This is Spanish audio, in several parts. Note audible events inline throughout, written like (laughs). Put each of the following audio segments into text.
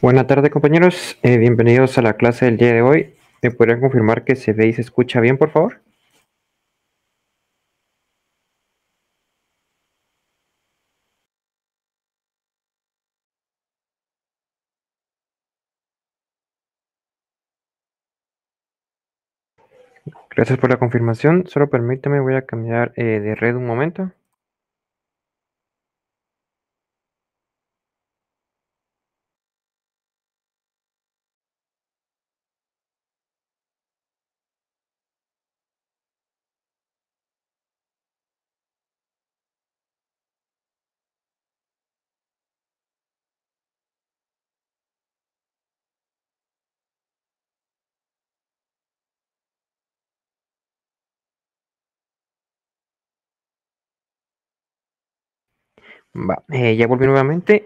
Buenas tardes compañeros, eh, bienvenidos a la clase del día de hoy. ¿Me podrían confirmar que se ve y se escucha bien, por favor? Gracias por la confirmación. Solo permítame, voy a cambiar eh, de red un momento. Va, eh, ya volví nuevamente.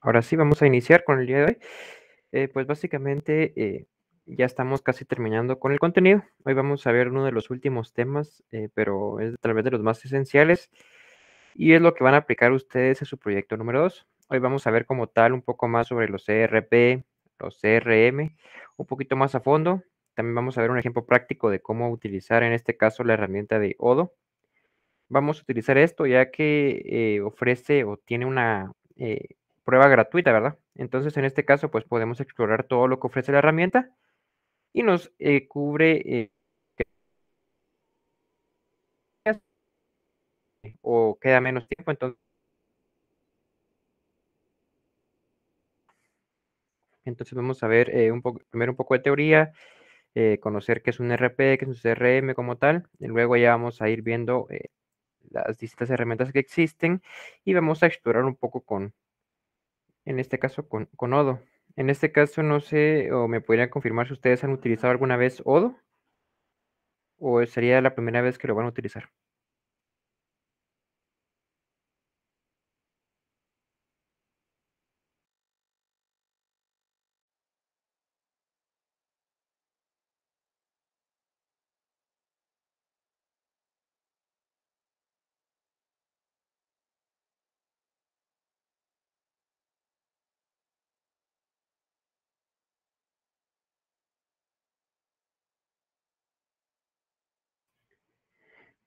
Ahora sí, vamos a iniciar con el día de hoy. Eh, pues básicamente eh, ya estamos casi terminando con el contenido. Hoy vamos a ver uno de los últimos temas, pero es tal vez de los más esenciales y es lo que van a aplicar ustedes en su proyecto número 2. Hoy vamos a ver como tal un poco más sobre los CRP, e los CRM, e un poquito más a fondo. También vamos a ver un ejemplo práctico de cómo utilizar en este caso la herramienta de Odo vamos a utilizar esto ya que eh, ofrece o tiene una eh, prueba gratuita, ¿verdad? Entonces, en este caso, pues podemos explorar todo lo que ofrece la herramienta y nos eh, cubre (laughs) o queda menos tiempo, entonces Entonces vamos a ver un poco, primero un poco de teoría, conocer qué es un RP, qué es un CRM como tal, y luego ya vamos a ir viendo eh, las distintas herramientas que existen y vamos a explorar un poco con, en este caso, con, Odo. En este caso, no sé, o me podrían confirmar si ustedes han utilizado alguna vez Odo o sería la primera vez que lo van a utilizar.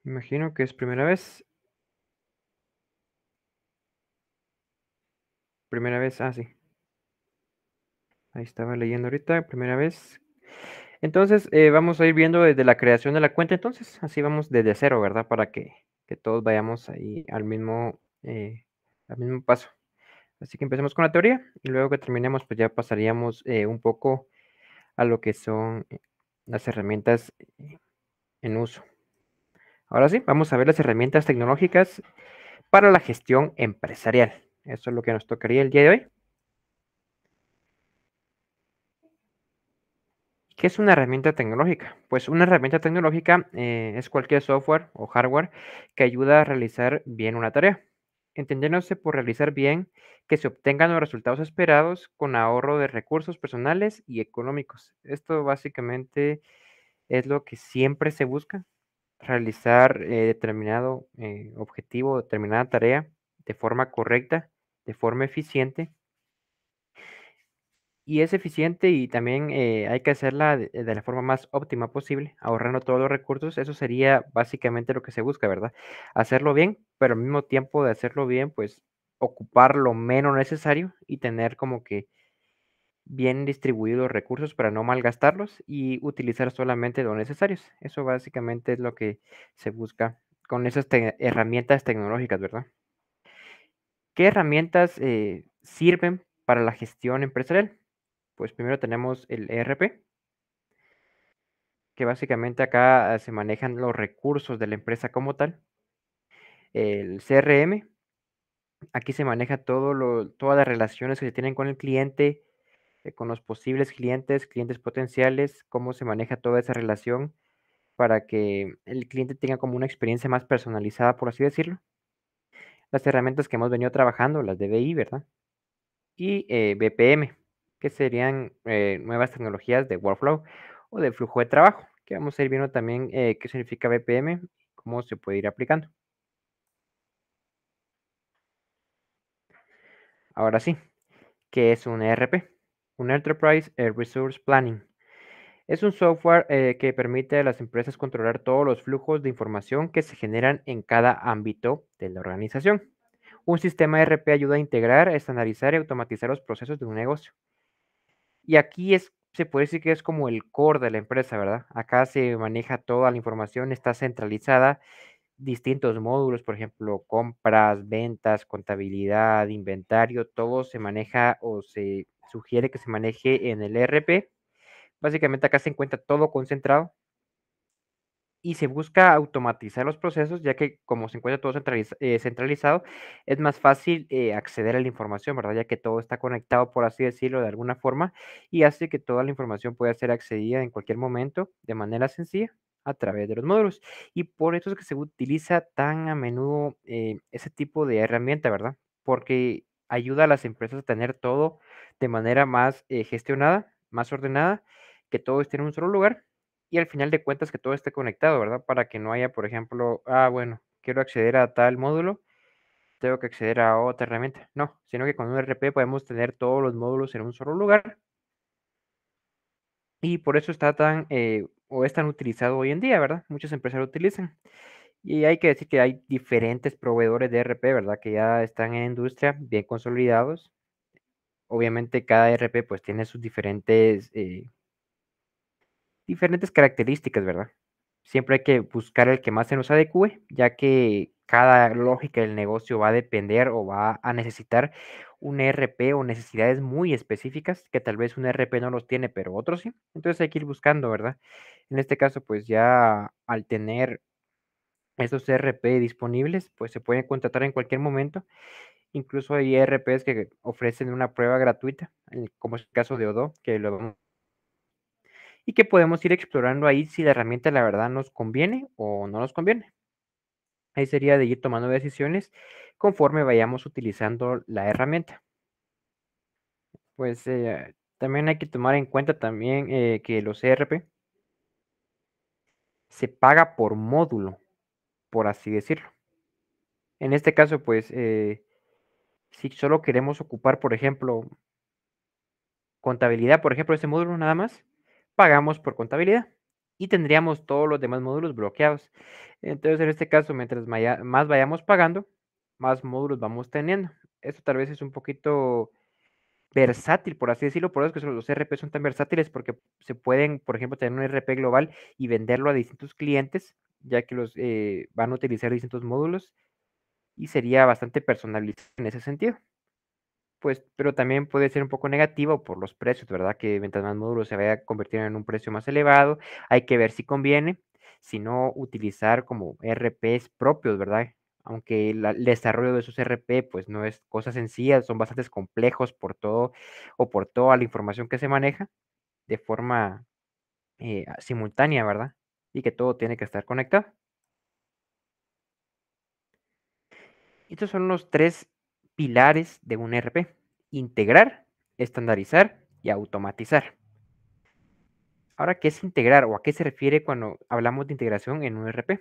Imagino que es primera vez. Primera vez, ah, sí. Ahí estaba leyendo ahorita, primera vez. Entonces, eh, vamos a ir viendo desde la creación de la cuenta. Entonces, así vamos desde cero, ¿verdad? Para que, todos vayamos ahí al mismo, eh, al mismo paso. Así que empecemos con la teoría y luego que terminemos, pues ya pasaríamos eh, un poco a lo que son las herramientas en uso. Ahora sí, vamos a ver las herramientas tecnológicas para la gestión empresarial. Eso es lo que nos tocaría el día de hoy. ¿Qué es una herramienta tecnológica? Pues una herramienta tecnológica eh, es cualquier software o hardware que ayuda a realizar bien una tarea, entendiéndose por realizar bien que se obtengan los resultados esperados con ahorro de recursos personales y económicos. Esto básicamente es lo que siempre se busca realizar eh, determinado eh, objetivo, determinada tarea de forma correcta, de forma eficiente. Y es eficiente y también eh, hay que hacerla de, la forma más óptima posible, ahorrando todos los recursos. Eso sería básicamente lo que se busca, ¿verdad? Hacerlo bien, pero al mismo tiempo de hacerlo bien, pues ocupar lo menos necesario y tener como que bien distribuidos los recursos para no malgastarlos y utilizar solamente los necesarios. Eso básicamente es lo que se busca con esas herramientas tecnológicas, ¿verdad? ¿Qué herramientas eh, sirven para la gestión empresarial? Pues primero tenemos el ERP, que básicamente acá ah, se manejan los recursos de la empresa como tal. El CRM, aquí se maneja todo todas las relaciones que se tienen con el cliente, este, con los posibles clientes, clientes potenciales, cómo se maneja toda esa relación para que el cliente tenga como una experiencia más personalizada, por así decirlo. Las herramientas que hemos venido trabajando, las DBI, ¿verdad? Y eh, BPM, que serían eh, nuevas tecnologías de workflow o de flujo de trabajo, que vamos a ir viendo también eh, qué significa BPM cómo se puede ir aplicando. Ahora sí, ¿qué es un ERP? Un Enterprise eh, Resource Planning es un software eh, que permite a las empresas controlar todos los flujos de información que se generan en cada ámbito de la organización. Un sistema e RP ayuda a integrar, estandarizar y automatizar los procesos de un negocio. Y aquí es, se puede decir que es como el core de la empresa, ¿verdad? Acá se maneja toda la información, está centralizada distintos módulos, por ejemplo, compras, ventas, contabilidad, inventario, todo se maneja o se sugiere que se maneje en el ERP. Básicamente acá se encuentra todo concentrado y se busca automatizar los procesos, ya que como se encuentra todo eh, centralizado, es más fácil eh, acceder a la información, ¿verdad? Ya que todo está conectado, por así decirlo, de alguna forma, y hace que toda la información pueda ser accedida en cualquier momento de manera sencilla a través de los módulos. Y por eso es que se utiliza tan a menudo eh, ese tipo de herramienta, ¿verdad? Porque ayuda a las empresas a tener todo de manera más eh, gestionada, más ordenada, que todo esté en un solo lugar y al final de cuentas que todo esté conectado, ¿verdad? Para que no haya, por ejemplo, ah, bueno, quiero acceder a tal módulo, tengo que acceder a otra herramienta. No, sino que con un RP podemos tener todos los módulos en un solo lugar. Y por eso está tan eh, o están utilizado hoy en día, ¿verdad? Muchas empresas lo utilizan. Y hay que decir que hay diferentes proveedores de rp ¿verdad? Que ya están en industria, bien consolidados. Obviamente cada rp pues tiene sus diferentes, eh, diferentes características, ¿verdad? Siempre hay que buscar el que más se nos adecue, ya que cada lógica del negocio va a depender o va a necesitar un ERP o necesidades muy específicas que tal vez un ERP no los tiene, pero otros sí. Entonces hay que ir buscando, ¿verdad? En este caso, pues ya al tener esos ERP disponibles, pues se pueden contratar en cualquier momento. Incluso hay ERPs que ofrecen una prueba gratuita, como es el caso de Odo, que lo vamos y que podemos ir explorando ahí si la herramienta la verdad nos conviene o no nos conviene. Ahí sería de ir tomando decisiones conforme vayamos utilizando la herramienta. Pues eh, también hay que tomar en cuenta también eh, que los ERP se paga por módulo, por así decirlo. En este caso, pues, eh, si solo queremos ocupar, por ejemplo, contabilidad, por ejemplo, ese módulo nada más, pagamos por contabilidad y tendríamos todos los demás módulos bloqueados. Entonces, en este caso, mientras más vayamos pagando, más módulos vamos teniendo. Esto tal vez es un poquito versátil, por así decirlo, por eso es que los RP son tan versátiles, porque se pueden, por ejemplo, tener un RP global y venderlo a distintos clientes, ya que los eh, van a utilizar distintos módulos y sería bastante personalizado en ese sentido pues, pero también puede ser un poco negativo por los precios, ¿verdad? Que mientras más módulos se vaya a convertir en un precio más elevado, hay que ver si conviene, si no utilizar como RPs propios, ¿verdad? Aunque el desarrollo de esos RP, pues no es cosa sencilla, son bastante complejos por todo o por toda la información que se maneja de forma eh, simultánea, ¿verdad? Y que todo tiene que estar conectado. Estos son los tres pilares de un e RP, integrar, estandarizar y automatizar. Ahora, ¿qué es integrar o a qué se refiere cuando hablamos de integración en un e RP?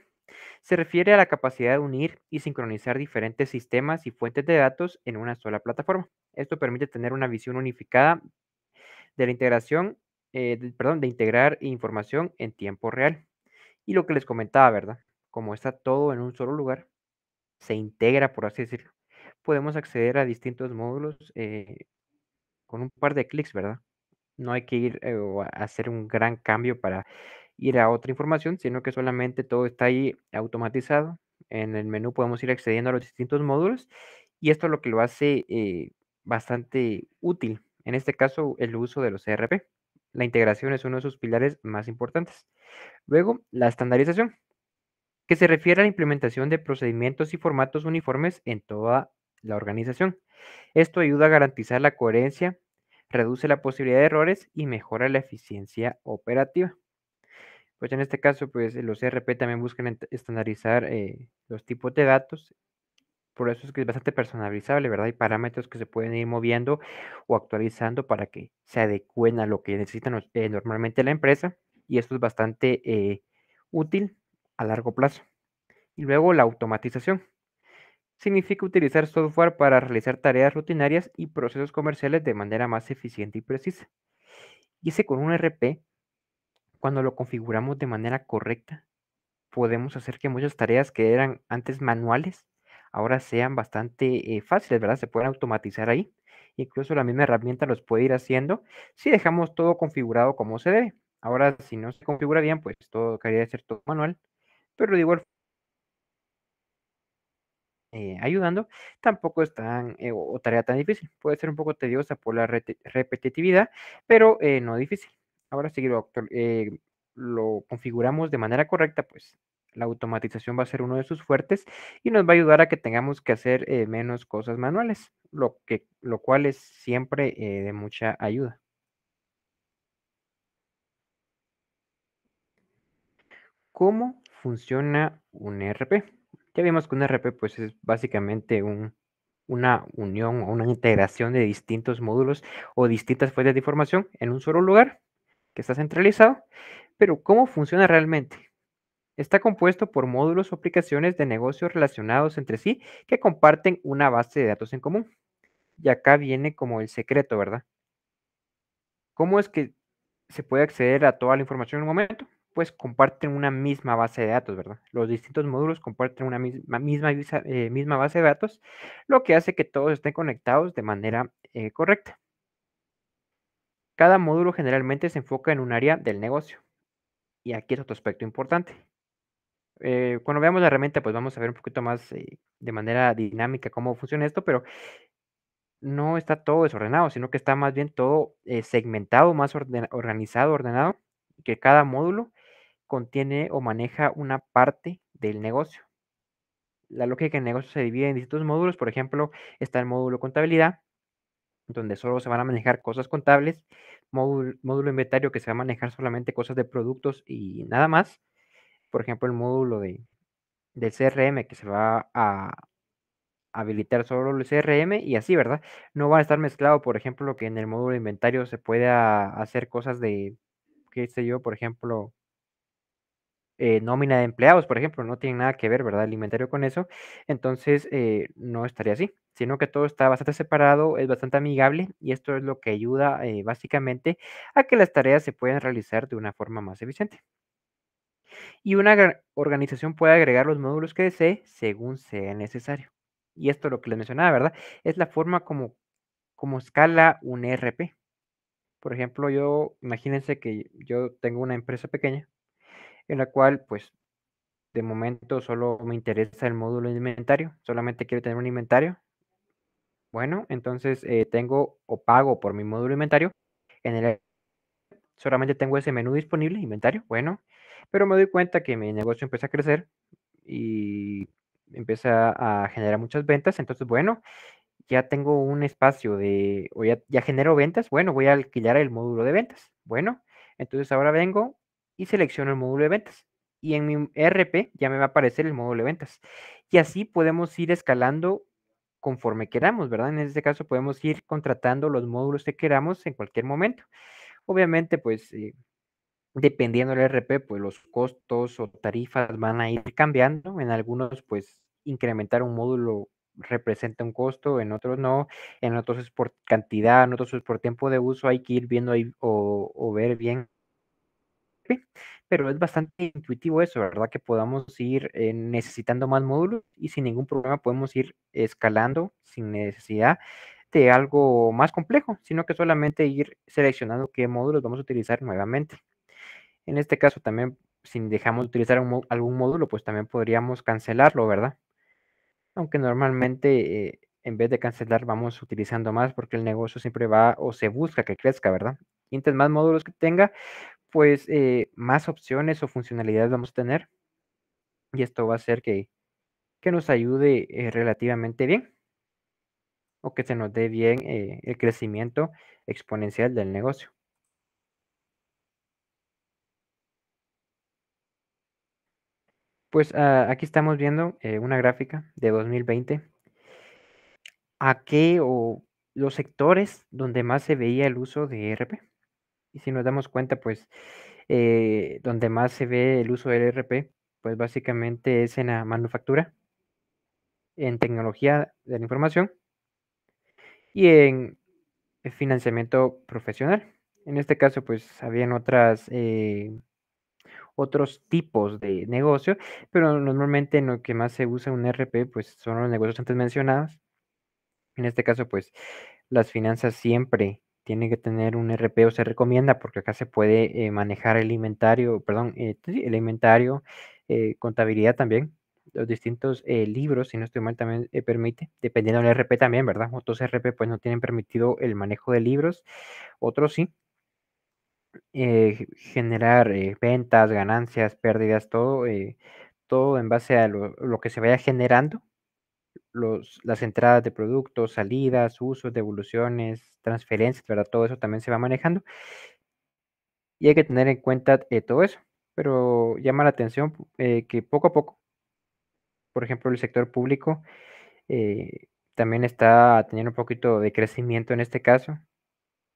Se refiere a la capacidad de unir y sincronizar diferentes sistemas y fuentes de datos en una sola plataforma. Esto permite tener una visión unificada de la integración, eh, perdón, de integrar información en tiempo real. Y lo que les comentaba, ¿verdad? Como está todo en un solo lugar, se integra, por así decirlo podemos acceder a distintos módulos eh, con un par de clics, ¿verdad? No hay que ir eh, o hacer un gran cambio para ir a otra información, sino que solamente todo está ahí automatizado. En el menú podemos ir accediendo a los distintos módulos y esto es lo que lo hace eh, bastante útil. En este caso, el uso de los ERP. La integración es uno de sus pilares más importantes. Luego, la estandarización, que se refiere a la implementación de procedimientos y formatos uniformes en toda la organización. Esto ayuda a garantizar la coherencia, reduce la posibilidad de errores y mejora la eficiencia operativa. Pues en este caso, pues los ERP también buscan estandarizar eh, los tipos de datos. Por eso es que es bastante personalizable, ¿verdad? Hay parámetros que se pueden ir moviendo o actualizando para que se adecuen a lo que necesita eh, normalmente la empresa. Y esto es bastante eh, útil a largo plazo. Y luego la automatización significa utilizar software para realizar tareas rutinarias y procesos comerciales de manera más eficiente y precisa. Y ese con un RP, cuando lo configuramos de manera correcta, podemos hacer que muchas tareas que eran antes manuales ahora sean bastante eh, fáciles, ¿verdad? Se pueden automatizar ahí. Incluso la misma herramienta los puede ir haciendo si dejamos todo configurado como se debe. Ahora, si no se configura bien, pues todo quería ser todo manual. Pero digo igual eh, ayudando, tampoco es tan eh, o tarea tan difícil. Puede ser un poco tediosa por la repetitividad, pero eh, no difícil. Ahora si lo, lo, configuramos de manera correcta, pues la automatización va a ser uno de sus fuertes y nos va a ayudar a que tengamos que hacer menos cosas manuales, lo, que, lo cual es siempre de mucha ayuda. ¿Cómo funciona un e RP? Ya vimos que un RP pues es básicamente una unión o una integración de distintos módulos o distintas fuentes de información en un solo lugar que está centralizado. Pero ¿cómo funciona realmente? Está compuesto por módulos o aplicaciones de negocios relacionados entre sí que comparten una base de datos en común. Y acá viene como el secreto, ¿verdad? ¿Cómo es que se puede acceder a toda la información en un momento? pues comparten una misma base de datos, ¿verdad? Los distintos módulos comparten una misma, misma, eh, misma base de datos, lo que hace que todos estén conectados de manera eh, correcta. Cada módulo generalmente se enfoca en un área del negocio. Y aquí es otro aspecto importante. Eh, cuando veamos la herramienta, pues vamos a ver un poquito más de manera dinámica cómo funciona esto, pero no está todo desordenado, sino que está más bien todo segmentado, más organizado, ordenado que cada módulo contiene o maneja una parte del negocio. La lógica del negocio se divide en distintos módulos. Por ejemplo, está el módulo contabilidad, donde solo se van a manejar cosas contables. Módulo, inventario, que se va a manejar solamente cosas de productos y nada más. Por ejemplo, el módulo de, del CRM, que se va a habilitar solo el CRM y así, ¿verdad? No va a estar mezclado, por ejemplo, que en el módulo inventario se pueda hacer cosas de, qué sé yo, por ejemplo, eh, nómina de empleados, por ejemplo, no tiene nada que ver, ¿verdad? El inventario con eso. Entonces, eh, no estaría así, sino que todo está bastante separado, es bastante amigable y esto es lo que ayuda eh, básicamente a que las tareas se puedan realizar de una forma más eficiente. Y una organización puede agregar los módulos que desee según sea necesario. Y esto lo que les mencionaba, ¿verdad? Es la forma como, como escala un e RP. Por ejemplo, yo, imagínense que yo tengo una empresa pequeña en la cual pues de momento solo me interesa el módulo de inventario, solamente quiero tener un inventario. Bueno, entonces eh, tengo o pago por mi módulo de inventario. En el e, solamente tengo ese menú disponible, inventario, bueno, pero me doy cuenta que mi negocio empieza a crecer y empieza a generar muchas ventas, entonces bueno, ya tengo un espacio de, o ya genero ventas, bueno, voy a alquilar el módulo de ventas, bueno, entonces ahora vengo y selecciono el módulo de ventas. Y en mi e RP ya me va a aparecer el módulo de ventas. Y así podemos ir escalando conforme queramos, ¿verdad? En este caso podemos ir contratando los módulos que queramos en cualquier momento. Obviamente, pues eh, dependiendo del e RP, pues los costos o tarifas van a ir cambiando. En algunos, pues incrementar un módulo representa un costo, en otros no, en otros es por cantidad, en otros es por tiempo de uso, hay que ir viendo ahí o ver bien pero es bastante intuitivo eso, ¿verdad? Que podamos ir eh, necesitando más módulos y sin ningún problema podemos ir escalando sin necesidad de algo más complejo, sino que solamente ir seleccionando qué módulos vamos a utilizar nuevamente. En este caso también, si dejamos de utilizar algún módulo, pues también podríamos cancelarlo, ¿verdad? Aunque normalmente eh, en vez de cancelar vamos utilizando más porque el negocio siempre va o se busca que crezca, ¿verdad? entre más módulos que tenga, pues eh, más opciones o funcionalidades vamos a tener. Y esto va a hacer que, nos ayude eh, relativamente bien o que se nos dé bien eh, el crecimiento exponencial del negocio. Pues ah, aquí estamos viendo una gráfica de 2020. ¿A qué o los sectores donde más se veía el uso de ERP? Y si nos damos cuenta, pues eh, donde más se ve el uso del e RP, pues básicamente es en la manufactura, en tecnología de la información y en el financiamiento profesional. En este caso, pues habían otras, eh, otros tipos de negocio, pero normalmente en lo que más se usa un e RP, pues son los negocios antes mencionados. En este caso, pues las finanzas siempre tiene que tener un RP o se recomienda porque acá se puede eh, manejar el inventario, perdón, eh, el inventario, eh, contabilidad también, los distintos libros, si no estoy mal, también permite, dependiendo del RP también, ¿verdad? Otros RP pues no tienen permitido el manejo de libros, otros sí. generar ventas, ganancias, pérdidas, todo, todo en base a lo que se vaya generando las entradas de productos, salidas, usos, devoluciones, transferencias, ¿verdad? Todo eso también se va manejando. Y hay que tener en cuenta eh, todo eso. Pero llama la atención eh, que poco a poco, por ejemplo, el sector público eh, también está teniendo un poquito de crecimiento en este caso.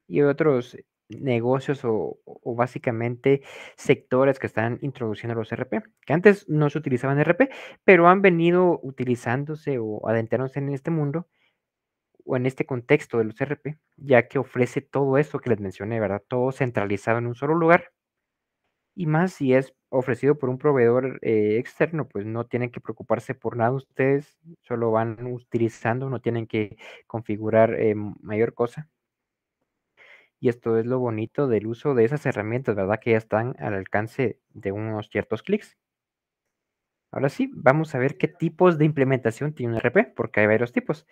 Y otros negocios o, básicamente sectores que están introduciendo los RP, que antes no se utilizaban RP, pero han venido utilizándose o adentrándose en este mundo o en este contexto de los RP, ya que ofrece todo eso que les mencioné, ¿verdad? Todo centralizado en un solo lugar. Y más si es ofrecido por un proveedor eh, externo, pues no tienen que preocuparse por nada ustedes, solo van utilizando, no tienen que configurar eh, mayor cosa y esto es lo bonito del uso de esas herramientas, ¿verdad? Que ya están al alcance de unos ciertos clics. Ahora sí, vamos a ver qué tipos de implementación tiene un RP, porque hay varios tipos.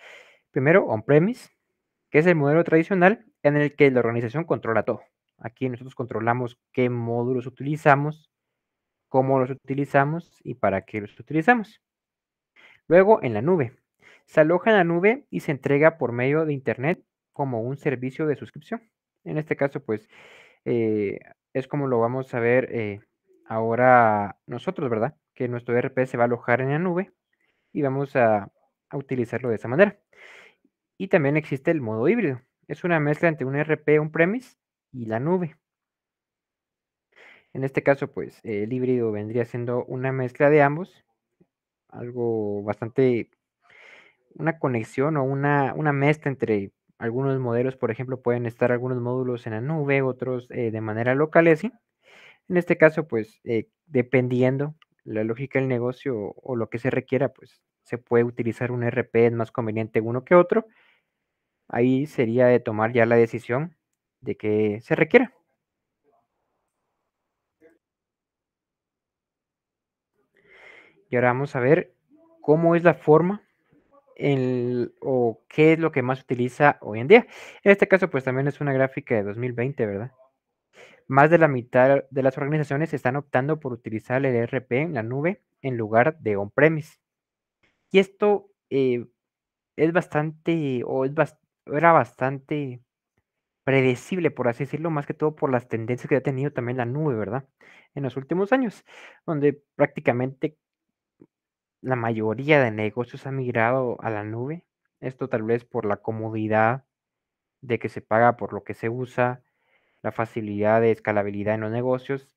Primero, on-premise, que es el modelo tradicional en el que la organización controla todo. Aquí nosotros controlamos qué módulos utilizamos, cómo los utilizamos y para qué los utilizamos. Luego, en la nube. Se aloja en la nube y se entrega por medio de Internet como un servicio de suscripción. En este caso, pues eh, es como lo vamos a ver eh, ahora nosotros, ¿verdad? Que nuestro ERP se va a alojar en la nube y vamos a, utilizarlo de esa manera. Y también existe el modo híbrido. Es una mezcla entre un ERP, un premise y la nube. En este caso, pues el híbrido vendría siendo una mezcla de ambos, algo bastante, una conexión o una, una mezcla entre algunos modelos, por ejemplo, pueden estar algunos módulos en la nube, otros eh, de manera local, así. En este caso, pues, eh, dependiendo la lógica del negocio o, lo que se requiera, pues, se puede utilizar un RP, es más conveniente uno que otro. Ahí sería de tomar ya la decisión de que se requiera. Y ahora vamos a ver cómo es la forma el, o qué es lo que más utiliza hoy en día. En este caso, pues también es una gráfica de 2020, ¿verdad? Más de la mitad de las organizaciones están optando por utilizar el ERP en la nube en lugar de on-premise. Y esto eh, es bastante, o era bastante predecible, por así decirlo, más que todo por las tendencias que ha tenido también la nube, ¿verdad? En los últimos años, donde prácticamente la mayoría de negocios ha migrado a la nube. Esto tal vez por la comodidad de que se paga por lo que se usa, la facilidad de escalabilidad en los negocios,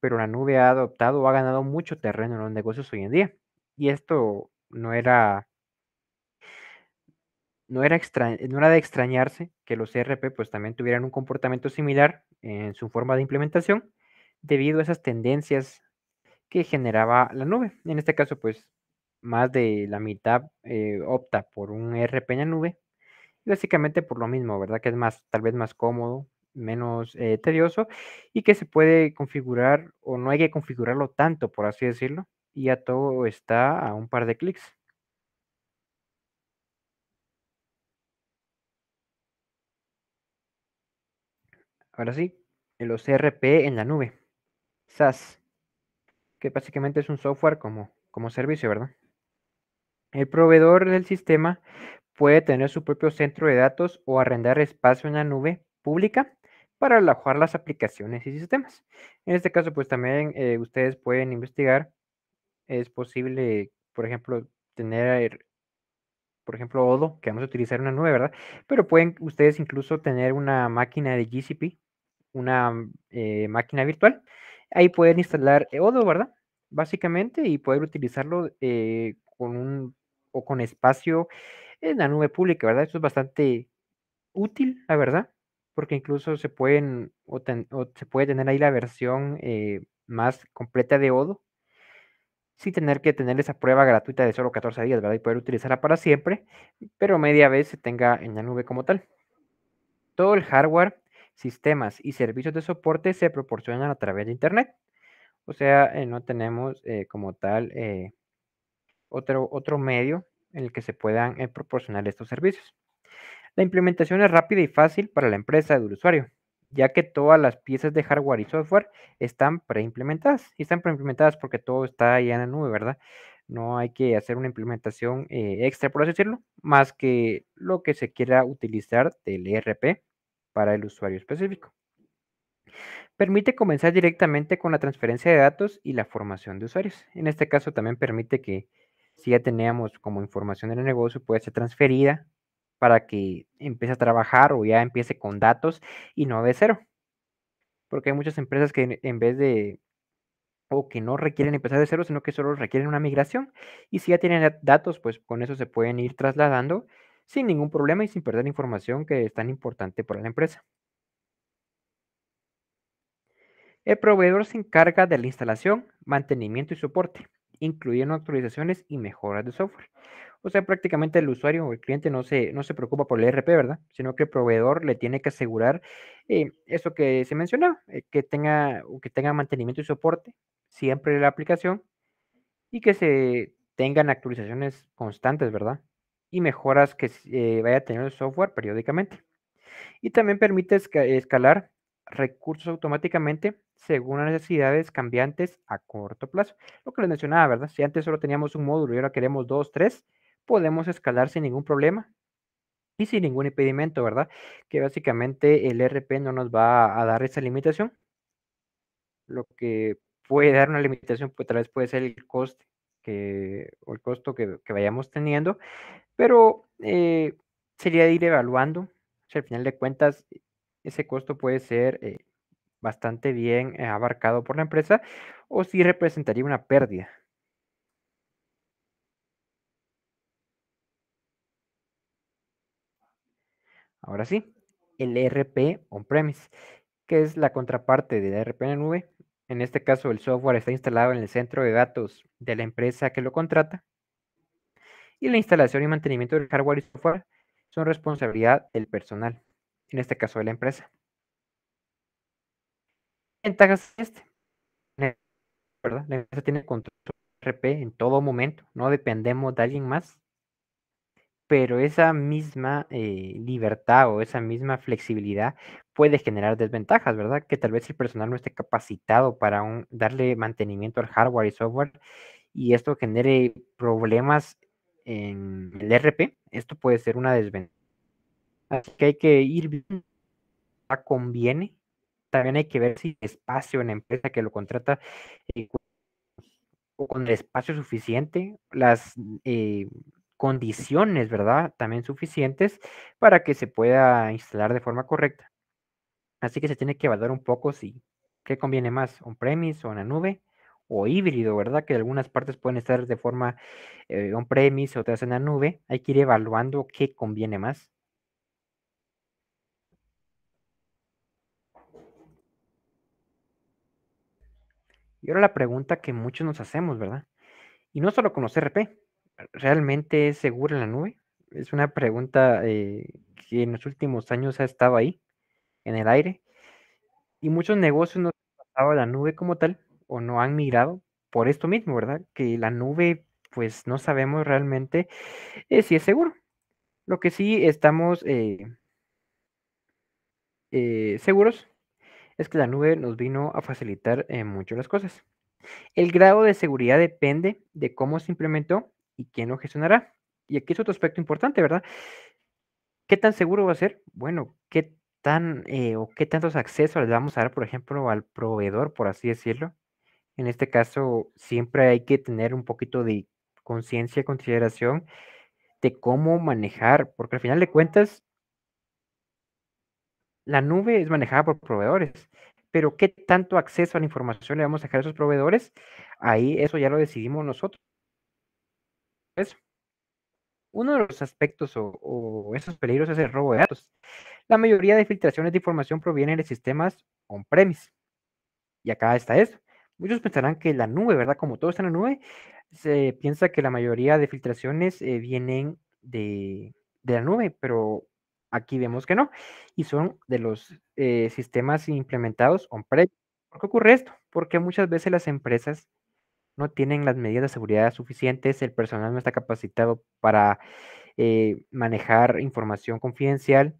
pero la nube ha adoptado, ha ganado mucho terreno en los negocios hoy en día. Y esto no era, no era, no de extrañarse que los ERP pues también tuvieran un comportamiento similar en su forma de implementación debido a esas tendencias que generaba la nube. En este caso pues más de la mitad eh, opta por un RP en la nube. básicamente por lo mismo, ¿verdad? Que es más, tal vez más cómodo, menos eh, tedioso y que se puede configurar o no hay que configurarlo tanto, por así decirlo. Y ya todo está a un par de clics. Ahora sí, los RP en la nube. SaaS, que básicamente es un software como, como servicio, ¿verdad? El proveedor del sistema puede tener su propio centro de datos o arrendar espacio en la nube pública para alojar las aplicaciones y sistemas. En este caso, pues también eh, ustedes pueden investigar. Es posible, por ejemplo, tener, er, por ejemplo, Odo, que vamos a utilizar una nube, ¿verdad? Pero pueden ustedes incluso tener una máquina de GCP, una mm, eh, máquina virtual. Ahí pueden instalar Odo, ¿verdad? Básicamente, y poder utilizarlo eh, con un o con espacio en la nube pública, ¿verdad? Esto es bastante útil, la verdad, porque incluso se pueden o, se puede tener ahí la versión eh, más completa de Odo sin tener que tener esa prueba gratuita de solo 14 días, ¿verdad? Y poder utilizarla para siempre, pero media vez se tenga en la nube como tal. Todo el hardware, sistemas y servicios de soporte se proporcionan a través de Internet. O sea, eh, no tenemos eh, como tal otro, otro medio en el que se puedan eh, proporcionar estos servicios. La implementación es rápida y fácil para la empresa del usuario, ya que todas las piezas de hardware y software están preimplementadas. Y están preimplementadas porque todo está ya en la nube, ¿verdad? No hay que hacer una implementación eh, extra, por así decirlo, más que lo que se quiera utilizar del ERP para el usuario específico. Permite comenzar directamente con la transferencia de datos y la formación de usuarios. En este caso también permite que si ya teníamos como información del negocio, puede ser transferida para que empiece a trabajar o ya empiece con datos y no de cero. Porque hay muchas empresas que en vez de, o que no requieren empezar de cero, sino que solo requieren una migración. Y si ya tienen datos, pues con eso se pueden ir trasladando sin ningún problema y sin perder información que es tan importante para la empresa. El proveedor se encarga de la instalación, mantenimiento y soporte incluyendo actualizaciones y mejoras de software. O sea, prácticamente el usuario o el cliente no se, no se preocupa por el ERP, ¿verdad? Sino que el proveedor le tiene que asegurar eh, eso que se menciona, eh, que, tenga, que tenga mantenimiento y soporte siempre de la aplicación y que se tengan actualizaciones constantes, ¿verdad? Y mejoras que eh, vaya a tener el software periódicamente. Y también permite escalar recursos automáticamente según las necesidades cambiantes a corto plazo. Lo que les mencionaba, ¿verdad? Si antes solo teníamos un módulo y ahora queremos dos, tres, podemos escalar sin ningún problema y sin ningún impedimento, ¿verdad? Que básicamente el RP no nos va a dar esa limitación. Lo que puede dar una limitación, pues tal vez puede ser el coste que, o el costo que, vayamos teniendo, pero eh, sería ir evaluando. O al final de cuentas, ese costo puede ser eh, bastante bien eh, abarcado por la empresa o si representaría una pérdida. Ahora sí, el e RP on-premise, que es la contraparte del e RP en nube. En este caso, el software está instalado en el centro de datos de la empresa que lo contrata. Y la instalación y mantenimiento del hardware y software son responsabilidad del personal en este caso de la empresa. Ventajas este. ¿verdad? La empresa tiene control RP en todo momento, no dependemos de alguien más, pero esa misma eh, libertad o esa misma flexibilidad puede generar desventajas, ¿verdad? Que tal vez el personal no esté capacitado para darle mantenimiento al hardware y software y esto genere problemas en el RP, esto puede ser una desventaja Así que hay que ir a conviene. También hay que ver si el espacio en la empresa que lo contrata eh, o con el espacio suficiente, las eh, condiciones, ¿verdad? También suficientes para que se pueda instalar de forma correcta. Así que se tiene que evaluar un poco si qué conviene más, on-premise o en la nube o híbrido, ¿verdad? Que algunas partes pueden estar de forma un eh, on-premise, otras en la nube. Hay que ir evaluando qué conviene más. Y ahora la pregunta que muchos nos hacemos, ¿verdad? Y no solo con los ¿realmente es seguro en la nube? Es una pregunta eh, que en los últimos años ha estado ahí, en el aire, y muchos negocios no han pasado a la nube como tal, o no han migrado por esto mismo, ¿verdad? Que la nube, pues no sabemos realmente eh, si es seguro. Lo que sí estamos eh, seguros es que la nube nos vino a facilitar eh, mucho las cosas. El grado de seguridad depende de cómo se implementó y quién lo gestionará. Y aquí es otro aspecto importante, ¿verdad? ¿Qué tan seguro va a ser? Bueno, ¿qué tan eh, o qué tantos accesos le vamos a dar, por ejemplo, al proveedor, por así decirlo? En este caso, siempre hay que tener un poquito de conciencia y consideración de cómo manejar, porque al final de cuentas, la nube es manejada por proveedores, pero qué tanto acceso a la información le vamos a dejar a esos proveedores, ahí eso ya lo decidimos nosotros. Eso. Uno de los aspectos o, esos peligros es el robo de datos. La mayoría de filtraciones de información provienen de sistemas on-premise. Y acá está eso. Muchos pensarán que la nube, ¿verdad? Como todo está en la nube, se piensa que la mayoría de filtraciones eh, vienen de, de la nube, pero Aquí vemos que no, y son de los eh, sistemas implementados on-prem. ¿Por qué ocurre esto? Porque muchas veces las empresas no tienen las medidas de seguridad suficientes, el personal no está capacitado para eh, manejar información confidencial,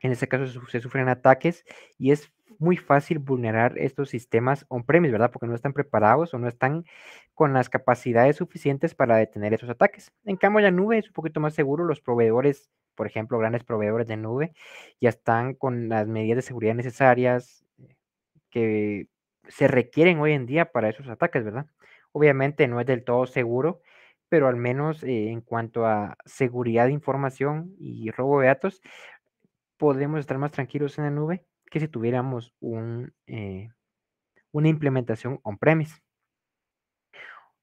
en ese caso se sufren ataques y es muy fácil vulnerar estos sistemas on-premise, ¿verdad? Porque no están preparados o no están con las capacidades suficientes para detener esos ataques. En cambio, la nube es un poquito más seguro, los proveedores por ejemplo, grandes proveedores de nube, ya están con las medidas de seguridad necesarias eh, que se requieren hoy en día para esos ataques, ¿verdad? Obviamente no es del todo seguro, pero al menos eh, en cuanto a seguridad de información y robo de datos, podemos estar más tranquilos en la nube que si tuviéramos eh, una implementación on-premise.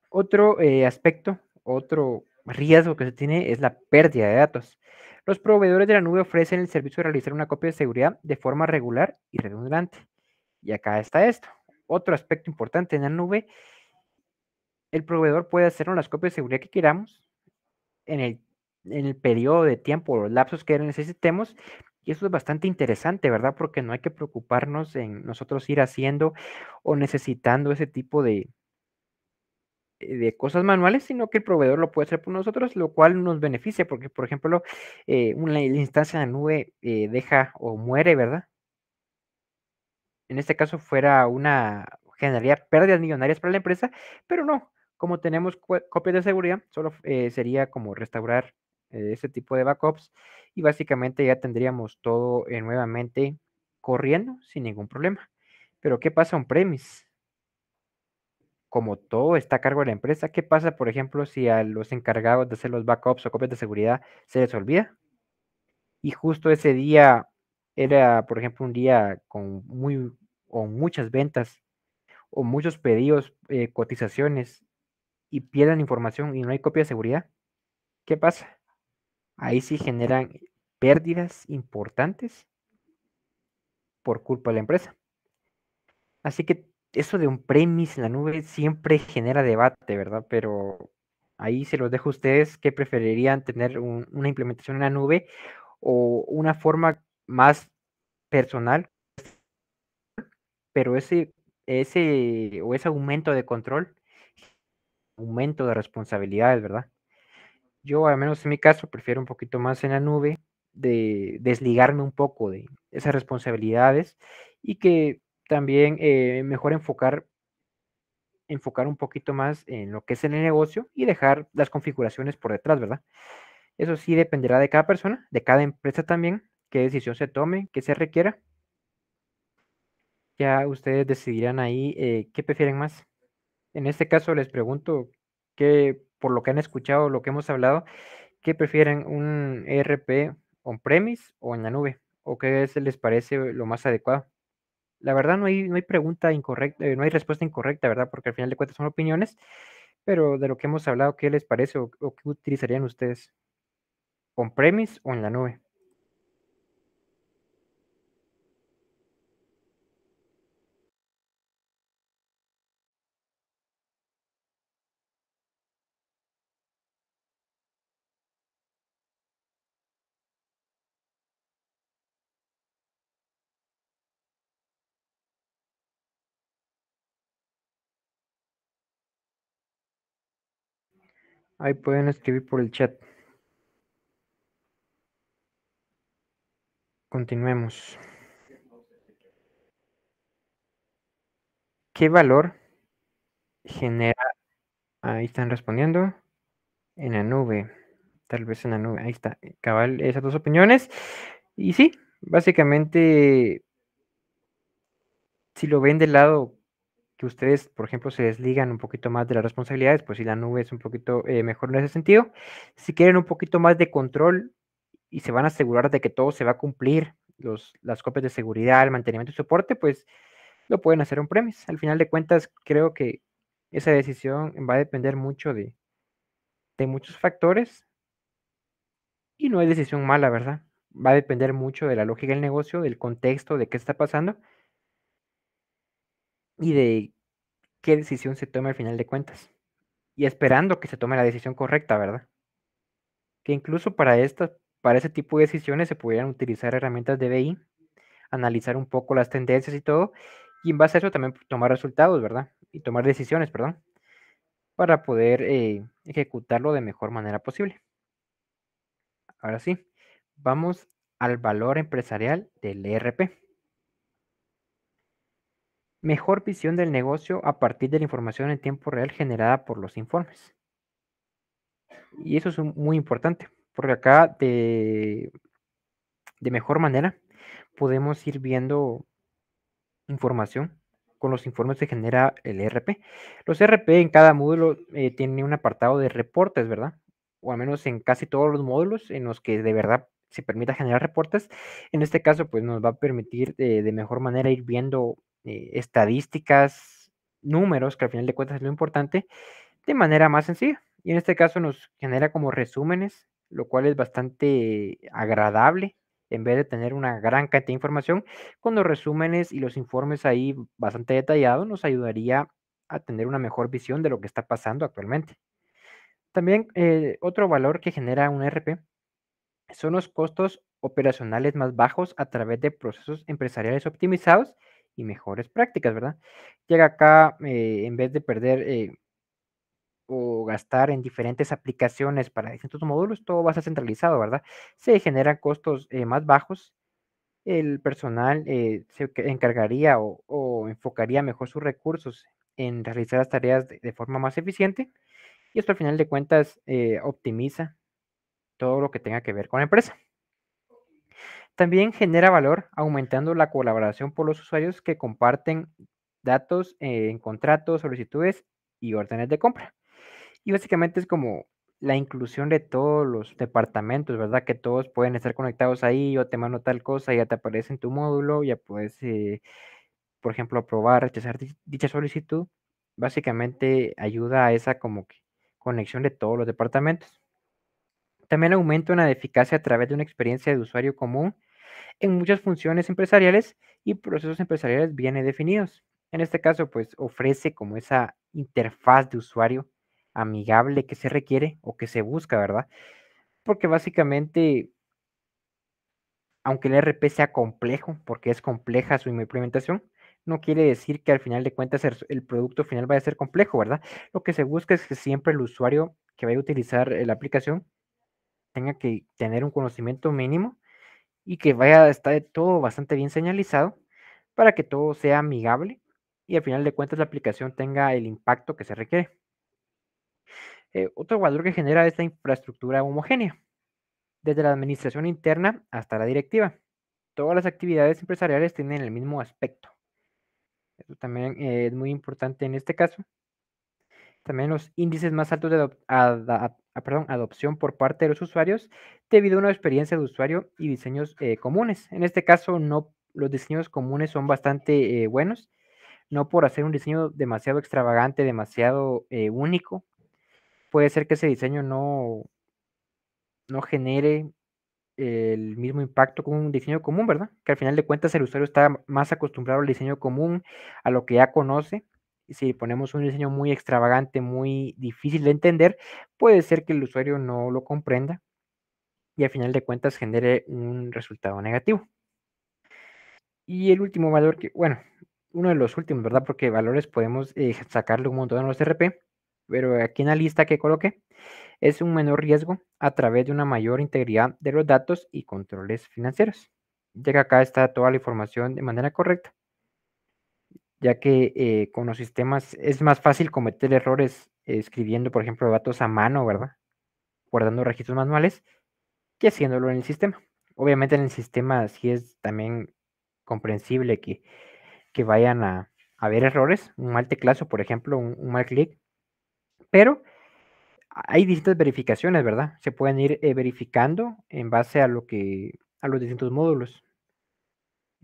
Otro aspecto, otro riesgo que se tiene es la pérdida de datos. Los proveedores de la nube ofrecen el servicio de realizar una copia de seguridad de forma regular y redundante. Y acá está esto. Otro aspecto importante en la nube, el proveedor puede hacer las copias de seguridad que queramos en el, periodo de tiempo o los lapsos que necesitemos. Y eso es bastante interesante, ¿verdad? Porque no hay que preocuparnos en nosotros ir haciendo o necesitando ese tipo de, eh, de cosas manuales, sino que el proveedor lo puede hacer por nosotros, lo cual nos beneficia, porque, por ejemplo, eh, una instancia de nube eh, deja o muere, ¿verdad? En este caso fuera una, generaría pérdidas millonarias para la empresa, pero no, como tenemos copias de seguridad, solo sería como restaurar ese tipo de backups y básicamente ya tendríamos todo nuevamente corriendo sin ningún problema. Pero ¿qué pasa un premise como todo está a cargo de la empresa, ¿qué pasa, por ejemplo, si a los encargados de hacer los backups o copias de seguridad se les olvida? Y justo ese día era, por ejemplo, un día con, muy, muchas ventas o muchos pedidos, eh, cotizaciones, y pierden información y no hay copia de seguridad. ¿Qué pasa? Ahí sí generan pérdidas importantes por culpa de la empresa. Así que eso de un premis en la nube siempre genera debate, ¿verdad? Pero ahí se los dejo a ustedes que preferirían tener una implementación en la nube o una forma más personal, pero ese, ese o ese aumento de control, aumento de responsabilidades, ¿verdad? Yo, al menos en mi caso, prefiero un poquito más en la nube de desligarme un poco de esas responsabilidades y que también eh, mejor enfocar, enfocar un poquito más en lo que es el negocio y dejar las configuraciones por detrás, ¿verdad? Eso sí dependerá de cada persona, de cada empresa también, qué decisión se tome, qué se requiera. Ya ustedes decidirán ahí eh, qué prefieren más. En este caso les pregunto que por lo que han escuchado, lo que hemos hablado, ¿qué prefieren un ERP on-premise o en la nube? ¿O qué les parece lo más adecuado? la verdad no hay, no hay pregunta incorrecta, eh, no hay respuesta incorrecta, ¿verdad? Porque al final de cuentas son opiniones, pero de lo que hemos hablado, ¿qué les parece o, qué utilizarían ustedes? ¿Con premis o en la nube? Ahí pueden escribir por el chat. Continuemos. ¿Qué valor genera? Ahí están respondiendo. En la nube. Tal vez en la nube. Ahí está. Cabal, esas dos opiniones. Y sí, básicamente, si lo ven del lado que ustedes, por ejemplo, se desligan un poquito más de las responsabilidades, pues si la nube es un poquito eh, mejor en ese sentido. Si quieren un poquito más de control y se van a asegurar de que todo se va a cumplir, los, las copias de seguridad, el mantenimiento y soporte, pues lo pueden hacer un premis. Al final de cuentas, creo que esa decisión va a depender mucho de, de muchos factores y no es decisión mala, ¿verdad? Va a depender mucho de la lógica del negocio, del contexto, de qué está pasando y de qué decisión se tome al final de cuentas. Y esperando que se tome la decisión correcta, ¿verdad? Que incluso para estas, para ese tipo de decisiones se pudieran utilizar herramientas de BI, analizar un poco las tendencias y todo, y en base a eso también tomar resultados, ¿verdad? Y tomar decisiones, perdón, para poder eh, ejecutarlo de mejor manera posible. Ahora sí, vamos al valor empresarial del ERP. Mejor visión del negocio a partir de la información en tiempo real generada por los informes. Y eso es muy importante, porque acá de, de mejor manera podemos ir viendo información con los informes que genera el ERP. Los ERP en cada módulo eh, tienen un apartado de reportes, ¿verdad? O al menos en casi todos los módulos en los que de verdad se permita generar reportes. En este caso, pues nos va a permitir eh, de mejor manera ir viendo eh, estadísticas, números, que al final de cuentas es lo importante, de manera más sencilla. Y en este caso nos genera como resúmenes, lo cual es bastante agradable en vez de tener una gran cantidad de información, con los resúmenes y los informes ahí bastante detallados nos ayudaría a tener una mejor visión de lo que está pasando actualmente. También eh, otro valor que genera un e RP son los costos operacionales más bajos a través de procesos empresariales optimizados y mejores prácticas, ¿verdad? Llega acá, eh, en vez de perder eh, o gastar en diferentes aplicaciones para distintos módulos, todo va a ser centralizado, ¿verdad? Se generan costos eh, más bajos, el personal se encargaría o, enfocaría mejor sus recursos en realizar las tareas de forma más eficiente y esto al final de cuentas optimiza todo lo que tenga que ver con la empresa. También genera valor aumentando la colaboración por los usuarios que comparten datos eh, en contratos, solicitudes y órdenes de compra. Y básicamente es como la inclusión de todos los departamentos, ¿verdad? Que todos pueden estar conectados ahí, yo te mando tal cosa, ya te aparece en tu módulo, ya puedes, eh, por ejemplo, aprobar, rechazar dicha solicitud. Básicamente ayuda a esa como que conexión de todos los departamentos. También aumenta una eficacia a través de una experiencia de usuario común en muchas funciones empresariales y procesos empresariales bien definidos. En este caso, pues ofrece como esa interfaz de usuario amigable que se requiere o que se busca, ¿verdad? Porque básicamente, aunque el RP sea complejo, porque es compleja su implementación, no quiere decir que al final de cuentas el producto final vaya a ser complejo, ¿verdad? Lo que se busca es que siempre el usuario que vaya a utilizar eh, la aplicación tenga que tener un conocimiento mínimo y que vaya a estar todo bastante bien señalizado para que todo sea amigable y al final de cuentas la aplicación tenga el impacto que se requiere. Eh, otro valor que genera esta infraestructura homogénea, desde la administración interna hasta la directiva. Todas las actividades empresariales tienen el mismo aspecto. Eso también eh, es muy importante en este caso. También los índices más altos de ad Ah, perdón, adopción por parte de los usuarios debido a una experiencia de usuario y diseños eh, comunes. En este caso, no, los diseños comunes son bastante eh, buenos, no por hacer un diseño demasiado extravagante, demasiado eh, único. Puede ser que ese diseño no, no genere el mismo impacto como un diseño común, ¿verdad? Que al final de cuentas el usuario está más acostumbrado al diseño común, a lo que ya conoce, si ponemos un diseño muy extravagante, muy difícil de entender, puede ser que el usuario no lo comprenda y al final de cuentas genere un resultado negativo. Y el último valor que, bueno, uno de los últimos, ¿verdad? Porque valores podemos eh, sacarle un montón a los RP, pero aquí en la lista que coloqué es un menor riesgo a través de una mayor integridad de los datos y controles financieros. Ya que acá está toda la información de manera correcta ya que eh, con los sistemas es más fácil cometer errores escribiendo, por ejemplo, datos a mano, ¿verdad? Guardando registros manuales, que haciéndolo en el sistema. Obviamente en el sistema sí es también comprensible que, que vayan a, haber errores, un mal teclazo, por ejemplo, un, mal clic, pero hay distintas verificaciones, ¿verdad? Se pueden ir eh, verificando en base a lo que a los distintos módulos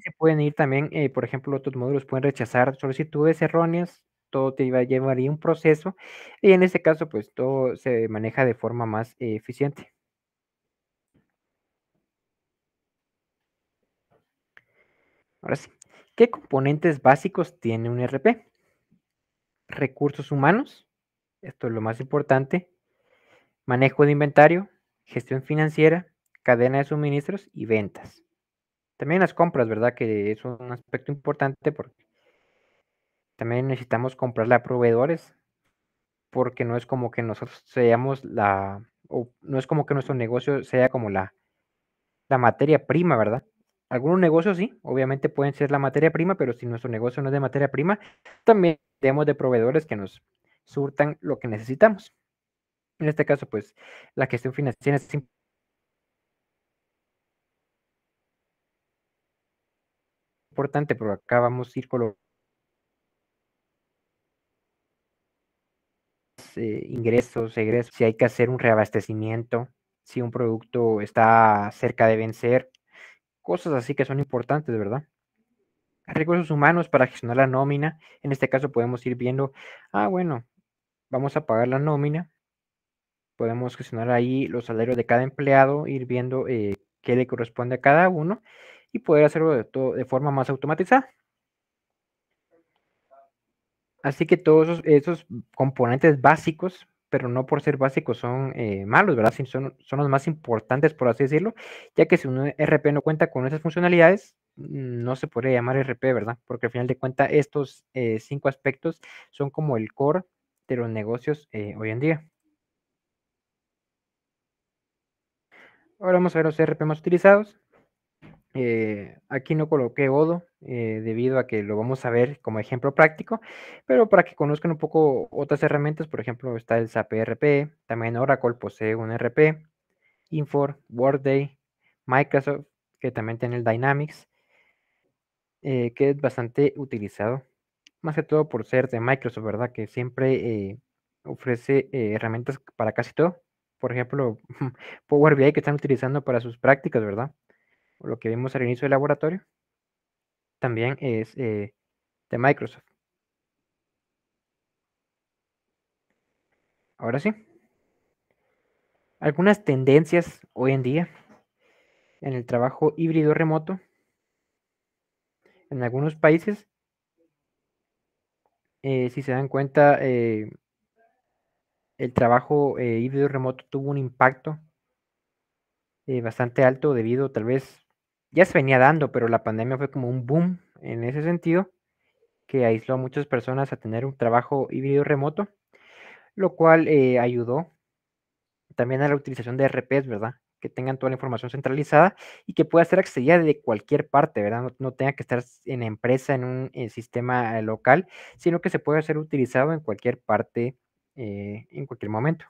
se pueden ir también, eh, por ejemplo, otros módulos pueden rechazar solicitudes erróneas, todo te a llevaría un proceso y en este caso pues todo se maneja de forma más eh, eficiente. Ahora sí, ¿qué componentes básicos tiene un RP? Recursos humanos, esto es lo más importante, manejo de inventario, gestión financiera, cadena de suministros y ventas. También las compras, ¿verdad? Que es un aspecto importante porque también necesitamos comprarle a proveedores porque no es como que nosotros seamos la, o no es como que nuestro negocio sea como la, la materia prima, ¿verdad? Algunos negocios sí, obviamente pueden ser la materia prima, pero si nuestro negocio no es de materia prima, también tenemos de proveedores que nos surtan lo que necesitamos. En este caso, pues la gestión financiera es importante importante, pero acá vamos a ir con los eh, ingresos, egresos, si hay que hacer un reabastecimiento, si un producto está cerca de vencer, cosas así que son importantes, ¿verdad? Recursos humanos para gestionar la nómina. En este caso podemos ir viendo, ah, bueno, vamos a pagar la nómina. Podemos gestionar ahí los salarios de cada empleado, ir viendo eh, qué le corresponde a cada uno y poder hacerlo de, forma más automatizada. Así que todos esos, componentes básicos, pero no por ser básicos son eh, malos, ¿verdad? Son, los más importantes, por así decirlo, ya que si un RP no cuenta con esas funcionalidades, mm, no se podría llamar RP, ¿verdad? Porque al final de cuentas estos eh, cinco aspectos son como el core de los negocios eh, hoy en día. Ahora vamos a ver los RP más utilizados. Eh, aquí no coloqué Odo eh, debido a que lo vamos a ver como ejemplo práctico, pero para que conozcan un poco otras herramientas, por ejemplo, está el SAP e RP, también Oracle posee un e RP, Infor, Workday, Microsoft, que también tiene el Dynamics, eh, que es bastante utilizado, más que todo por ser de Microsoft, ¿verdad? Que siempre ofrece herramientas para casi todo. Por ejemplo, (laughs) Power BI que están utilizando para sus prácticas, ¿verdad? lo que vimos al inicio del laboratorio, también es eh, de Microsoft. Ahora sí. Algunas tendencias hoy en día en el trabajo híbrido remoto en algunos países, eh, si se dan cuenta, eh, el trabajo híbrido remoto tuvo un impacto bastante alto debido tal vez ya se venía dando, pero la pandemia fue como un boom en ese sentido, que aisló a muchas personas a tener un trabajo híbrido remoto, lo cual eh, ayudó también a la utilización de RPs, ¿verdad? Que tengan toda la información centralizada y que pueda ser accedida de cualquier parte, ¿verdad? No, tenga que estar en empresa, en un eh, sistema eh, local, sino que se pueda ser utilizado en cualquier parte, en cualquier momento.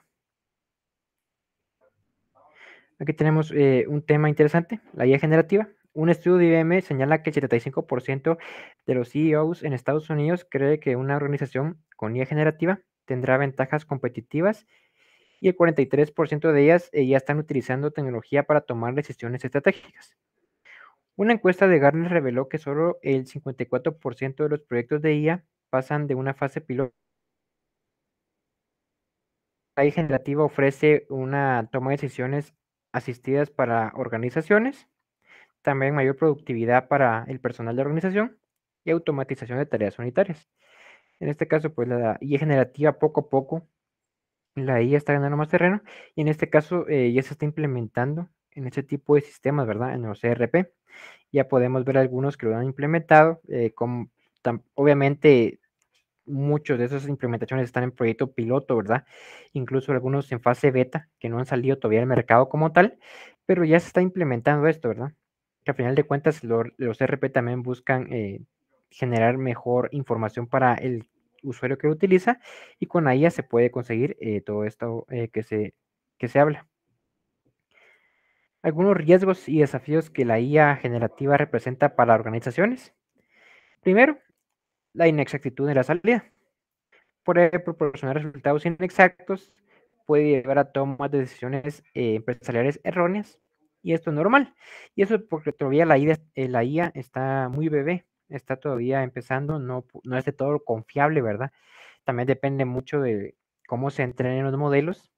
Aquí tenemos un tema interesante, la IA generativa. Un estudio de IBM señala que el 75% de los CEOs en Estados Unidos cree que una organización con IA generativa tendrá ventajas competitivas y el 43% de ellas eh, ya están utilizando tecnología para tomar decisiones estratégicas. Una encuesta de Gartner reveló que solo el 54% de los proyectos de IA pasan de una fase piloto. La IA generativa ofrece una toma de decisiones asistidas para organizaciones también mayor productividad para el personal de organización y automatización de tareas unitarias. En este caso, pues la IA generativa poco a poco, la IA está ganando más terreno y en este caso eh, ya se está implementando en este tipo de sistemas, ¿verdad? En los ERP. Ya podemos ver algunos que lo han implementado. Eh, obviamente, muchos de esas implementaciones están en proyecto piloto, ¿verdad? Incluso algunos en fase beta que no han salido todavía al mercado como tal, pero ya se está implementando esto, ¿verdad? a final de cuentas los RP también buscan eh, generar mejor información para el usuario que utiliza y con la IA se puede conseguir eh, todo esto eh, que, se, que se habla. Algunos riesgos y desafíos que la IA generativa representa para organizaciones. Primero, la inexactitud de la salida. Puede proporcionar resultados inexactos, puede llevar a tomas de decisiones empresariales erróneas, y esto es normal. Y eso es porque todavía la IA, e, eh, la está muy bebé, está todavía empezando, no, no es de todo confiable, ¿verdad? También depende mucho de cómo se entrenen los modelos,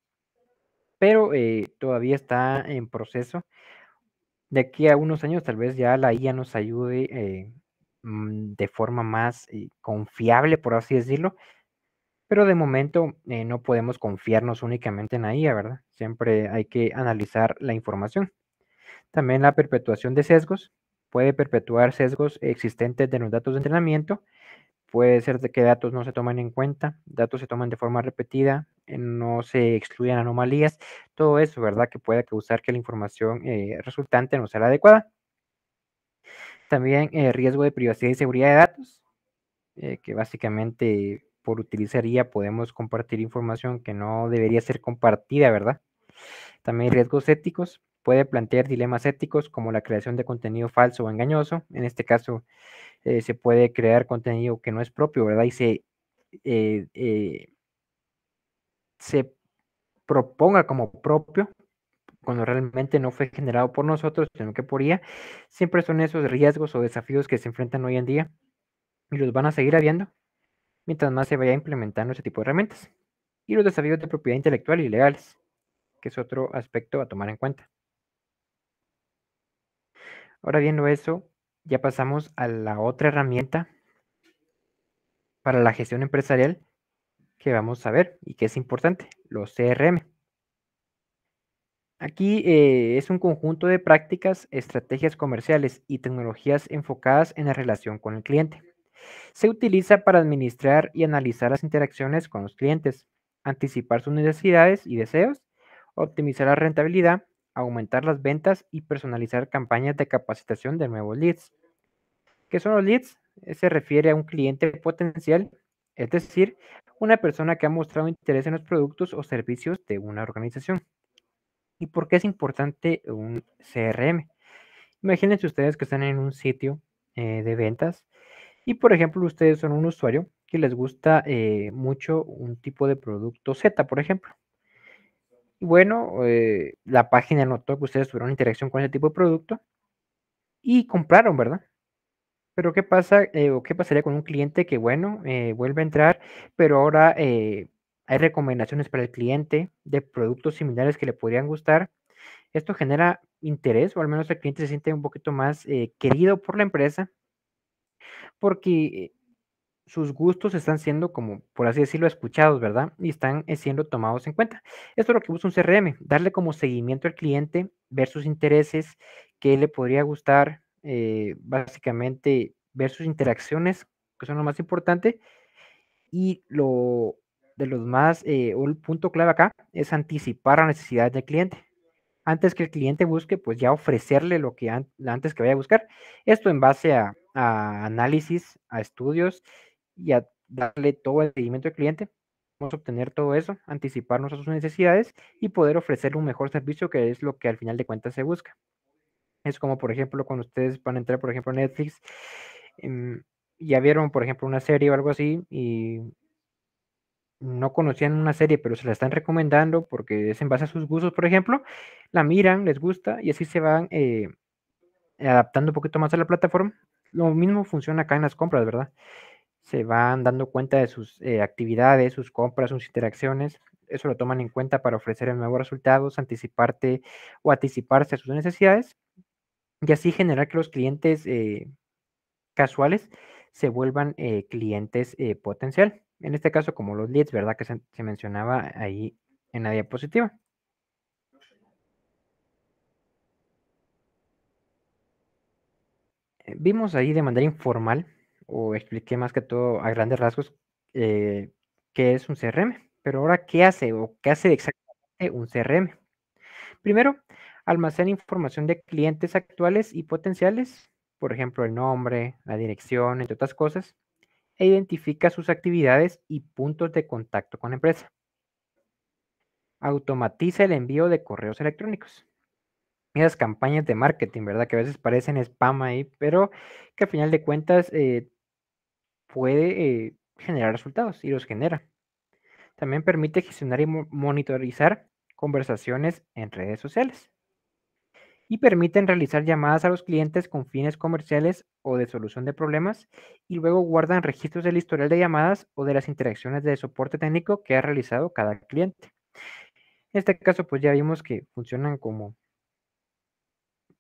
pero eh, todavía está en proceso. De aquí a unos años tal vez ya la IA nos ayude eh, mm, de forma más confiable, por así decirlo, pero de momento no podemos confiarnos únicamente en la IA, ¿verdad? Siempre hay que analizar la información. También la perpetuación de sesgos puede perpetuar sesgos existentes de los datos de entrenamiento. Puede ser de que datos no se toman en cuenta, datos se toman de forma repetida, eh, no se excluyen anomalías, todo eso, ¿verdad? Que puede causar que la información eh, resultante no sea adecuada. También eh, riesgo de privacidad y seguridad de datos, que básicamente por utilizaría podemos compartir información que no debería ser compartida, ¿verdad? También riesgos éticos, puede plantear dilemas éticos como la creación de contenido falso o engañoso. En este caso, eh, se puede crear contenido que no es propio, ¿verdad? Y se, eh, eh, se proponga como propio cuando realmente no fue generado por nosotros, sino que por ella. Siempre son esos riesgos o desafíos que se enfrentan hoy en día y los van a seguir habiendo mientras más se vaya implementando ese tipo de herramientas. Y los desafíos de propiedad intelectual y legales, que es otro aspecto a tomar en cuenta. Ahora viendo eso, ya pasamos a la otra herramienta para la gestión empresarial que vamos a ver y que es importante, los CRM. Aquí eh, es un conjunto de prácticas, estrategias comerciales y tecnologías enfocadas en la relación con el cliente. Se utiliza para administrar y analizar las interacciones con los clientes, anticipar sus necesidades y deseos, optimizar la rentabilidad, aumentar las ventas y personalizar campañas de capacitación de nuevos leads. ¿Qué son los leads? Eh, se refiere a un cliente potencial, es decir, una persona que ha mostrado interés en los productos o servicios de una organización. ¿Y por qué es importante un CRM? Imagínense ustedes que están en un sitio eh, de ventas y, por ejemplo, ustedes son un usuario que les gusta eh, mucho un tipo de producto Z, por ejemplo. Y bueno, eh, la página notó que ustedes tuvieron interacción con ese tipo de producto y compraron, ¿verdad? Pero ¿qué pasa eh, o qué pasaría con un cliente que, bueno, eh, vuelve a entrar, pero ahora hay recomendaciones para el cliente de productos similares que le podrían gustar? Esto genera interés o al menos el cliente se siente un poquito más querido por la empresa porque sus gustos están siendo, como por así decirlo, escuchados, ¿verdad? Y están eh, siendo tomados en cuenta. Esto es lo que busca un CRM, darle como seguimiento al cliente, ver sus intereses, qué le podría gustar, eh, básicamente ver sus interacciones, que son lo más importante. Y lo de los más, eh, o el punto clave acá, es anticipar las necesidades del cliente. Antes que el cliente busque, pues ya ofrecerle lo que antes que vaya a buscar. Esto en base a análisis, a estudios y a darle todo el seguimiento al cliente. Vamos a obtener todo eso, anticiparnos a sus necesidades y poder ofrecerle un mejor servicio, que es lo que al final de cuentas se busca. Es como, por ejemplo, cuando ustedes van a entrar, por ejemplo, a Netflix, em, ya vieron, por ejemplo, una serie o algo así y no conocían una serie, pero se la están recomendando porque es en base a sus gustos, por ejemplo, la miran, les gusta y así se van eh, adaptando un poquito más a la plataforma. Lo mismo funciona acá en las compras, ¿verdad? se van dando cuenta de sus eh, actividades, sus compras, sus interacciones. Eso lo toman en cuenta para ofrecer nuevos resultados, anticiparte o anticiparse a sus necesidades y así generar que los clientes eh, casuales se vuelvan eh, clientes potencial. En este caso, como los leads, ¿verdad? Que se, se mencionaba ahí en la diapositiva. Vimos ahí de manera informal o expliqué más que todo a grandes rasgos eh, qué es un CRM. Pero ahora, ¿qué hace o qué hace exactamente un CRM? Primero, almacena información de clientes actuales y potenciales, por ejemplo, el nombre, la dirección, entre otras cosas, e identifica sus actividades y puntos de contacto con la empresa. Automatiza el envío de correos electrónicos. Esas campañas de marketing, ¿verdad? Que a veces parecen spam ahí, pero que al final de cuentas eh, puede eh, generar resultados y los genera. También permite gestionar y monitorizar conversaciones en redes sociales. Y permiten realizar llamadas a los clientes con fines comerciales o de solución de problemas y luego guardan registros del historial de llamadas o de las interacciones de soporte técnico que ha realizado cada cliente. En este caso, pues ya vimos que funcionan como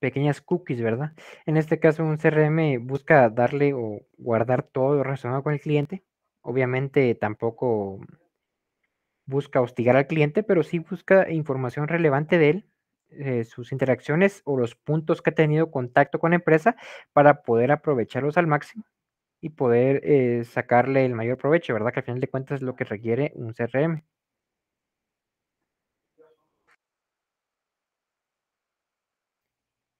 pequeñas cookies, ¿verdad? En este caso, un CRM busca darle o guardar todo relacionado con el cliente. Obviamente tampoco busca hostigar al cliente, pero sí busca información relevante de él, eh, sus interacciones o los puntos que ha tenido contacto con la empresa para poder aprovecharlos al máximo y poder eh, sacarle el mayor provecho, ¿verdad? Que al final de cuentas es lo que requiere un CRM.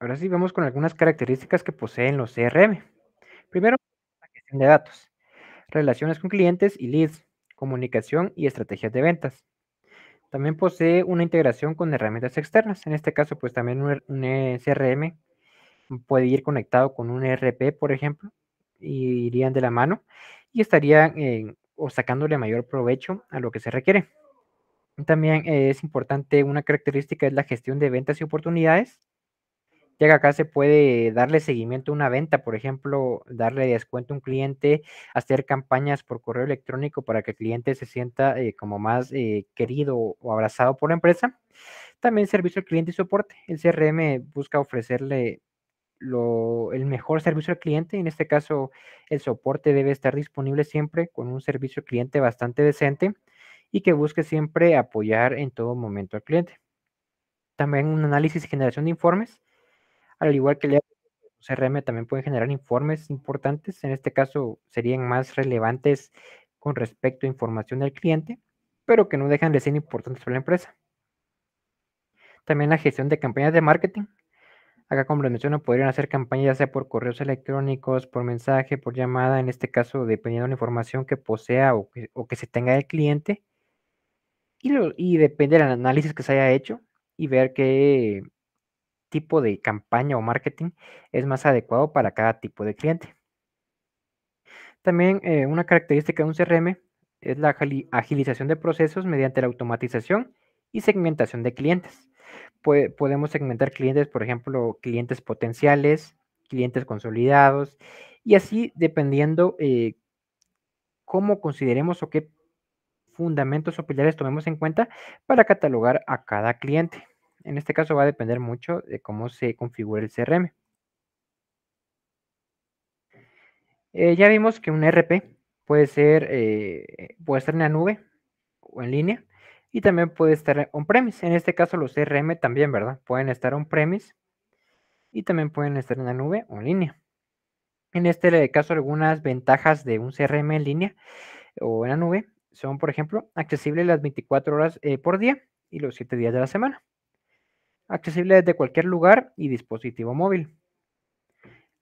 Ahora sí, vamos con algunas características que poseen los CRM. Primero, la gestión de datos, relaciones con clientes y leads, comunicación y estrategias de ventas. También posee una integración con herramientas externas. En este caso, pues también un, eh, CRM puede ir conectado con un ERP, por ejemplo, y irían de la mano y estarían o sacándole mayor provecho a lo que se requiere. También eh, es importante una característica es la gestión de ventas y oportunidades Llega acá se puede darle seguimiento a una venta, por ejemplo, darle descuento a un cliente, hacer campañas por correo electrónico para que el cliente se sienta eh, como más eh, querido o abrazado por la empresa. También servicio al cliente y soporte. El CRM busca ofrecerle el mejor servicio al cliente. En este caso, el soporte debe estar disponible siempre con un servicio al cliente bastante decente y que busque siempre apoyar en todo momento al cliente. También un análisis y generación de informes. Al igual que el CRM también pueden generar informes importantes, en este caso serían más relevantes con respecto a información del cliente, pero que no dejan de ser importantes para la empresa. También la gestión de campañas de marketing. Acá, como les menciono, podrían hacer campañas ya sea por correos electrónicos, por mensaje, por llamada, en este caso, dependiendo de la información que posea o que, se tenga del cliente. Y, y depende del análisis que se haya hecho y ver qué, tipo de campaña o marketing es más adecuado para cada tipo de cliente. También eh, una característica de un CRM es la agilización de procesos mediante la automatización y segmentación de clientes. podemos segmentar clientes, por ejemplo, clientes potenciales, clientes consolidados, y así dependiendo eh, cómo consideremos o qué fundamentos o pilares tomemos en cuenta para catalogar a cada cliente. En este caso va a depender mucho de cómo se configure el CRM. Eh, ya vimos que un RP puede ser, eh, puede estar en la nube o en línea y también puede estar on-premise. En este caso los CRM también, ¿verdad? Pueden estar on-premise y también pueden estar en la nube o en línea. En este caso algunas ventajas de un CRM en línea o en la nube son, por ejemplo, accesibles las 24 horas eh, por día y los 7 días de la semana accesible desde cualquier lugar y dispositivo móvil.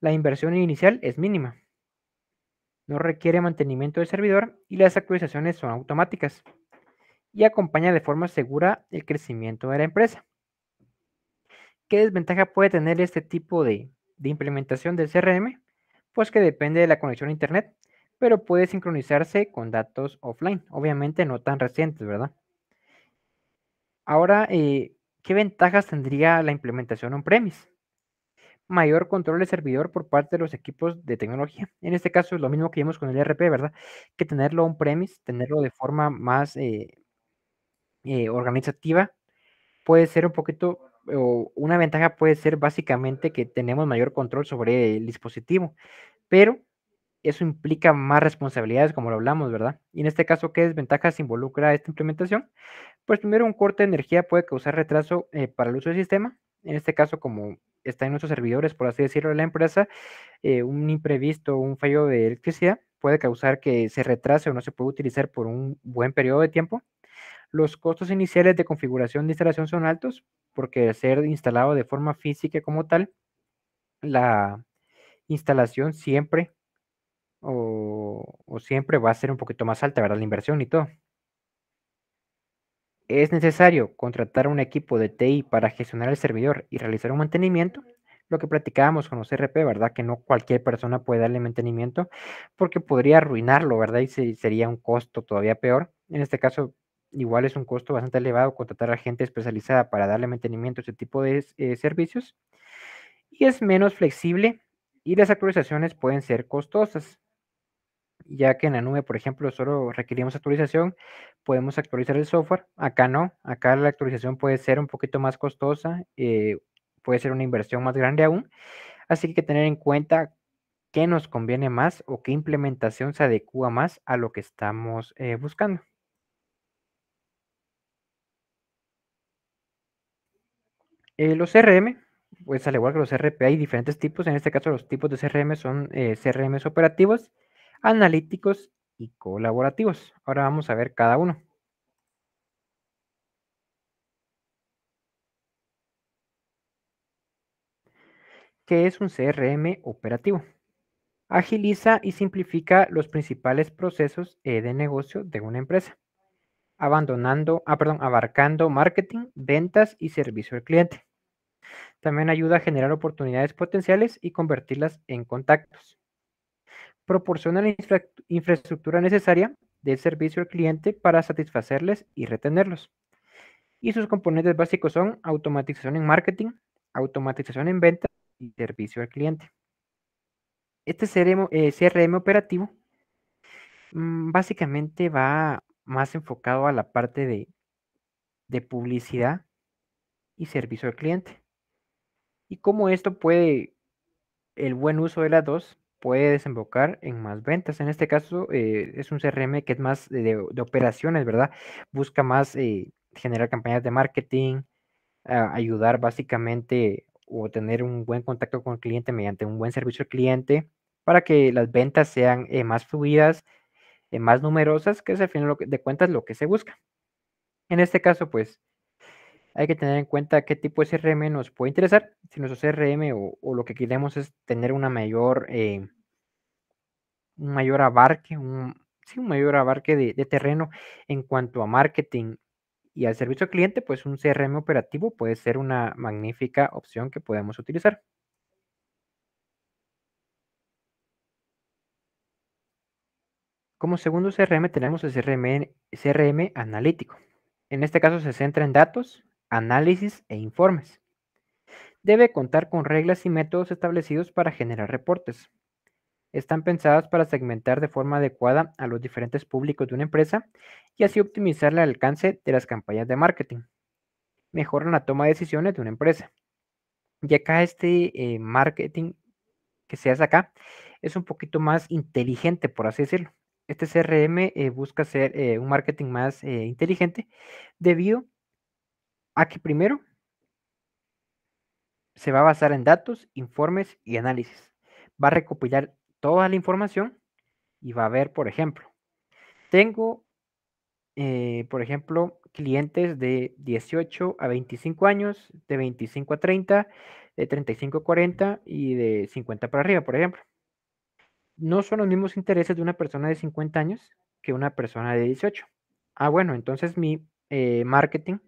La inversión inicial es mínima. No requiere mantenimiento del servidor y las actualizaciones son automáticas y acompaña de forma segura el crecimiento de la empresa. ¿Qué desventaja puede tener este tipo de, implementación del CRM? Pues que depende de la conexión a Internet, pero puede sincronizarse con datos offline, obviamente no tan recientes, ¿verdad? Ahora, eh, ¿Qué ventajas tendría la implementación on-premise? Mayor control del servidor por parte de los equipos de tecnología. En este caso es lo mismo que vimos con el ERP, ¿verdad? Que tenerlo on-premise, tenerlo de forma más eh, eh, organizativa, puede ser un poquito, o una ventaja puede ser básicamente que tenemos mayor control sobre el dispositivo, pero eso implica más responsabilidades, como lo hablamos, ¿verdad? Y en este caso, ¿qué desventajas involucra esta implementación? pues primero un corte de energía puede causar retraso eh, para el uso del sistema, en este caso como está en nuestros servidores, por así decirlo, la empresa, eh, un imprevisto, un fallo de electricidad puede causar que se retrase o no se pueda utilizar por un buen periodo de tiempo. Los costos iniciales de configuración de instalación son altos porque al ser instalado de forma física como tal, la instalación siempre o, o siempre va a ser un poquito más alta, ¿verdad? La inversión y todo es necesario contratar un equipo de TI para gestionar el servidor y realizar un mantenimiento, lo que platicábamos con los RP, ¿verdad? Que no cualquier persona puede darle mantenimiento porque podría arruinarlo, ¿verdad? Y sería un costo todavía peor. En este caso, igual es un costo bastante elevado contratar a gente especializada para darle mantenimiento a este tipo de eh, servicios. Y es menos flexible y las actualizaciones pueden ser costosas ya que en la nube, por ejemplo, solo requerimos actualización, podemos actualizar el software. Acá no, acá la actualización puede ser un poquito más costosa, eh, puede ser una inversión más grande aún. Así que tener en cuenta qué nos conviene más o qué implementación se adecua más a lo que estamos eh, buscando. Eh, los CRM, pues al igual que los RP, hay diferentes tipos. En este caso, los tipos de CRM son CRM operativos analíticos y colaborativos. Ahora vamos a ver cada uno. ¿Qué es un CRM operativo? Agiliza y simplifica los principales procesos eh, de negocio de una empresa, abandonando, ah, perdón, abarcando marketing, ventas y servicio al cliente. También ayuda a generar oportunidades potenciales y convertirlas en contactos proporciona la infraestructura necesaria del servicio al cliente para satisfacerles y retenerlos. Y sus componentes básicos son automatización en marketing, automatización en venta y servicio al cliente. Este CRM, eh, operativo mm, básicamente va más enfocado a la parte de, de publicidad y servicio al cliente. Y cómo esto puede, el buen uso de las dos, puede desembocar en más ventas. En este caso eh, es un CRM que es más de, operaciones, ¿verdad? Busca más eh, generar campañas de marketing, ayudar básicamente o tener un buen contacto con el cliente mediante un buen servicio al cliente para que las ventas sean eh, más fluidas, más numerosas, que es al fin de cuentas lo que se busca. En este caso, pues hay que tener en cuenta qué tipo de CRM nos puede interesar. Si nuestro CRM o, lo que queremos es tener una mayor, eh, un mayor abarque, un, un mayor abarque de, terreno en cuanto a marketing y al servicio al cliente, pues un CRM operativo puede ser una magnífica opción que podemos utilizar. Como segundo CRM tenemos el CRM, CRM analítico. En este caso se centra en datos análisis e informes. Debe contar con reglas y métodos establecidos para generar reportes. Están pensadas para segmentar de forma adecuada a los diferentes públicos de una empresa y así optimizar el alcance de las campañas de marketing. Mejoran la toma de decisiones de una empresa. Y acá este eh, marketing que se hace acá es un poquito más inteligente, por así decirlo. Este CRM eh, busca ser eh, un marketing más inteligente debido a Aquí primero se va a basar en datos, informes y análisis. Va a recopilar toda la información y va a ver, por ejemplo, tengo, eh, por ejemplo, clientes de 18 a 25 años, de 25 a 30, de 35 a 40 y de 50 para arriba, por ejemplo. No son los mismos intereses de una persona de 50 años que una persona de 18. Ah, bueno, entonces mi eh, marketing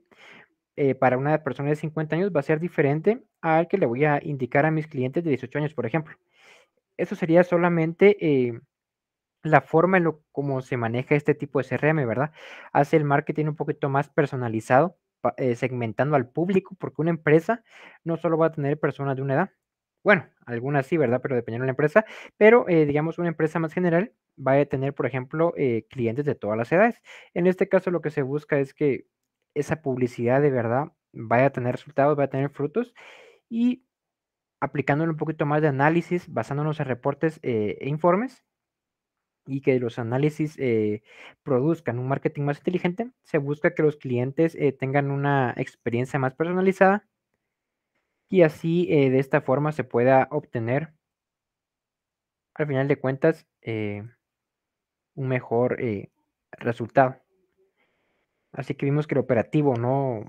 eh, para una persona de 50 años va a ser diferente al que le voy a indicar a mis clientes de 18 años, por ejemplo. Eso sería solamente eh, la forma en lo como se maneja este tipo de CRM, ¿verdad? Hace el marketing un poquito más personalizado, eh, segmentando al público, porque una empresa no solo va a tener personas de una edad. Bueno, algunas sí, ¿verdad? Pero dependiendo de la empresa. Pero digamos una empresa más general va a tener, por ejemplo, clientes de todas las edades. En este caso lo que se busca es que esa publicidad de verdad vaya a tener resultados, vaya a tener frutos y aplicándole un poquito más de análisis, basándonos en reportes eh, e informes y que los análisis eh, produzcan un marketing más inteligente, se busca que los clientes eh, tengan una experiencia más personalizada y así de esta forma se pueda obtener, al final de cuentas, un mejor resultado. Así que vimos que el operativo no,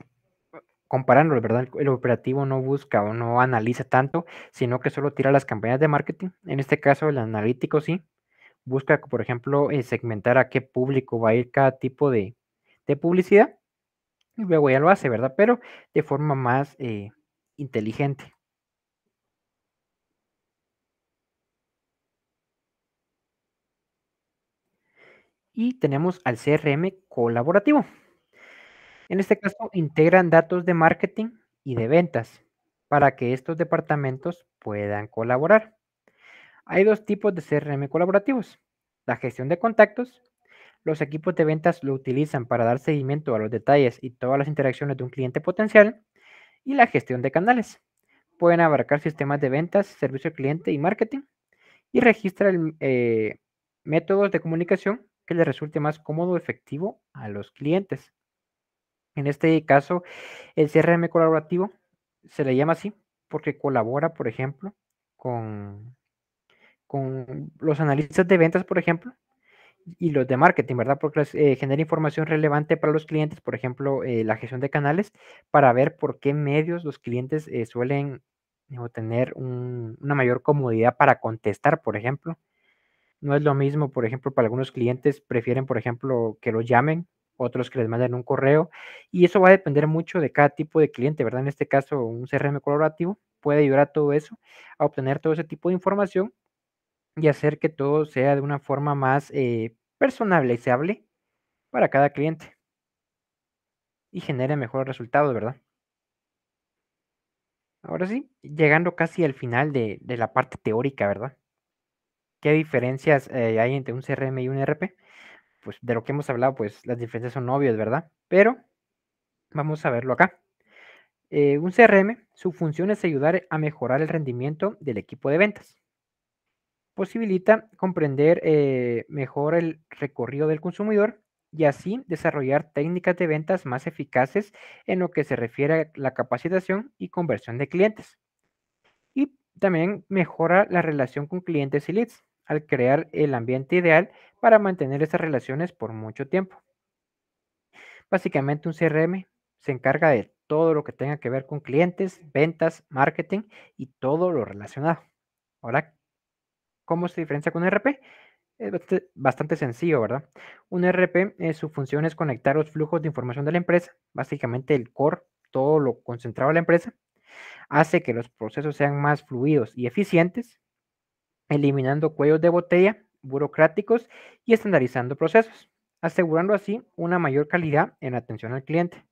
comparándolo, ¿verdad? El operativo no busca o no analiza tanto, sino que solo tira las campañas de marketing. En este caso, el analítico sí busca, por ejemplo, eh, segmentar a qué público va a ir cada tipo de, publicidad. Y luego ya lo hace, ¿verdad? Pero de forma más eh, inteligente. Y tenemos al CRM colaborativo. En este caso, integran datos de marketing y de ventas para que estos departamentos puedan colaborar. Hay dos tipos de CRM colaborativos. La gestión de contactos. Los equipos de ventas lo utilizan para dar seguimiento a los detalles y todas las interacciones de un cliente potencial. Y la gestión de canales. Pueden abarcar sistemas de ventas, servicio al cliente y marketing. Y registra eh, métodos de comunicación que les resulte más cómodo efectivo a los clientes. En este caso, el CRM colaborativo se le llama así porque colabora, por ejemplo, con, los analistas de ventas, por ejemplo, y los de marketing, ¿verdad? Porque eh, genera información relevante para los clientes, por ejemplo, eh, la gestión de canales, para ver por qué medios los clientes eh, suelen tener una mayor comodidad para contestar, por ejemplo. No es lo mismo, por ejemplo, para algunos clientes prefieren, por ejemplo, que los llamen otros que les manden un correo. Y eso va a depender mucho de cada tipo de cliente, ¿verdad? En este caso, un CRM colaborativo puede ayudar a todo eso, a obtener todo ese tipo de información y hacer que todo sea de una forma más eh, personalizable para cada cliente y genere mejores resultados, ¿verdad? Ahora sí, llegando casi al final de, la parte teórica, ¿verdad? ¿Qué diferencias eh, hay entre un CRM y un e RP? pues de lo que hemos hablado, pues las diferencias son obvias, ¿verdad? Pero vamos a verlo acá. Eh, un CRM, su función es ayudar a mejorar el rendimiento del equipo de ventas. Posibilita comprender eh, mejor el recorrido del consumidor y así desarrollar técnicas de ventas más eficaces en lo que se refiere a la capacitación y conversión de clientes. Y también mejora la relación con clientes y leads al crear el ambiente ideal para mantener esas relaciones por mucho tiempo. Básicamente un CRM se encarga de todo lo que tenga que ver con clientes, ventas, marketing y todo lo relacionado. Ahora, ¿cómo se diferencia con un RP? Es bastante sencillo, ¿verdad? Un RP, eh, su función es conectar los flujos de información de la empresa, básicamente el core, todo lo concentrado de la empresa, hace que los procesos sean más fluidos y eficientes, eliminando cuellos de botella burocráticos y estandarizando procesos, asegurando así una mayor calidad en atención al cliente.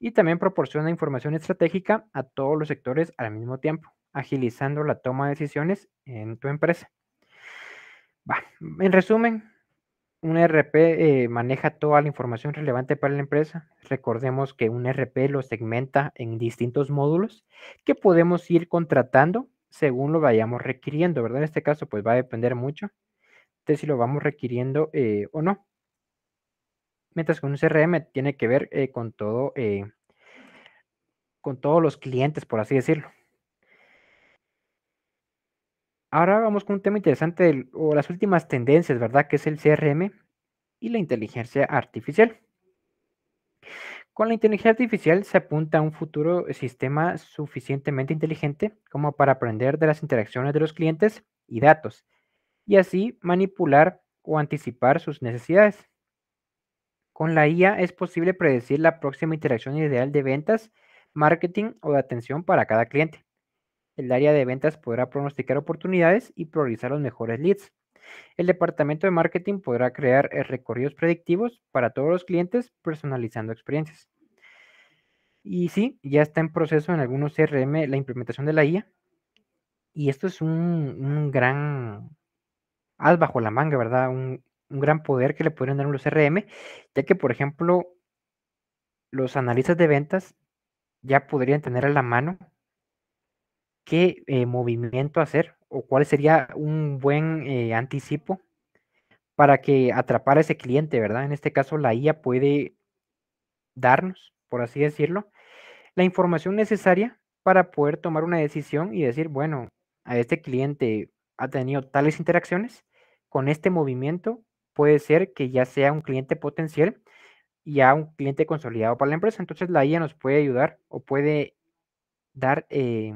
Y también proporciona información estratégica a todos los sectores al mismo tiempo, agilizando la toma de decisiones en tu empresa. en resumen, un RP eh, maneja toda la información relevante para la empresa. Recordemos que un RP lo segmenta en distintos módulos que podemos ir contratando según lo vayamos requiriendo, ¿verdad? En este caso, pues va a depender mucho de si lo vamos requiriendo eh, o no. Mientras que un CRM tiene que ver eh, con todo, eh, con todos los clientes, por así decirlo. Ahora vamos con un tema interesante, o las últimas tendencias, ¿verdad? Que es el CRM y la inteligencia artificial. Con la inteligencia artificial se apunta a un futuro sistema suficientemente inteligente como para aprender de las interacciones de los clientes y datos, y así manipular o anticipar sus necesidades. Con la IA es posible predecir la próxima interacción ideal de ventas, marketing o de atención para cada cliente. El área de ventas podrá pronosticar oportunidades y priorizar los mejores leads. El departamento de marketing podrá crear eh, recorridos predictivos para todos los clientes personalizando experiencias. Y sí, ya está en proceso en algunos CRM la implementación de la IA. Y esto es un, gran haz bajo la manga, ¿verdad? Un, gran poder que le pueden dar los CRM, ya que, por ejemplo, los analistas de ventas ya podrían tener a la mano qué eh, movimiento hacer o cuál sería un buen eh, anticipo para que atrapar a ese cliente, ¿verdad? En este caso, la IA puede darnos, por así decirlo, la información necesaria para poder tomar una decisión y decir, bueno, a este cliente ha tenido tales interacciones, con este movimiento puede ser que ya sea un cliente potencial y ya un cliente consolidado para la empresa. Entonces la IA nos puede ayudar o puede dar eh,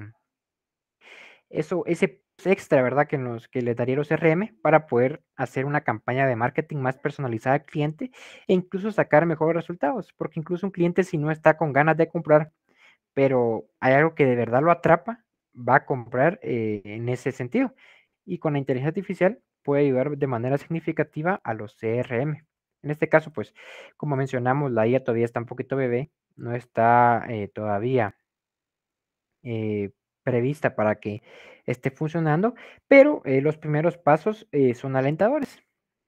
eso, ese extra, ¿verdad? Que, los que les daría los CRM para poder hacer una campaña de marketing más personalizada al cliente e incluso sacar mejores resultados, porque incluso un cliente si no está con ganas de comprar, pero hay algo que de verdad lo atrapa, va a comprar eh, en ese sentido. Y con la inteligencia artificial puede ayudar de manera significativa a los CRM. En este caso, pues, como mencionamos, la IA todavía está un poquito bebé, no está eh, todavía eh, prevista para que esté funcionando, pero eh, los primeros pasos eh, son alentadores.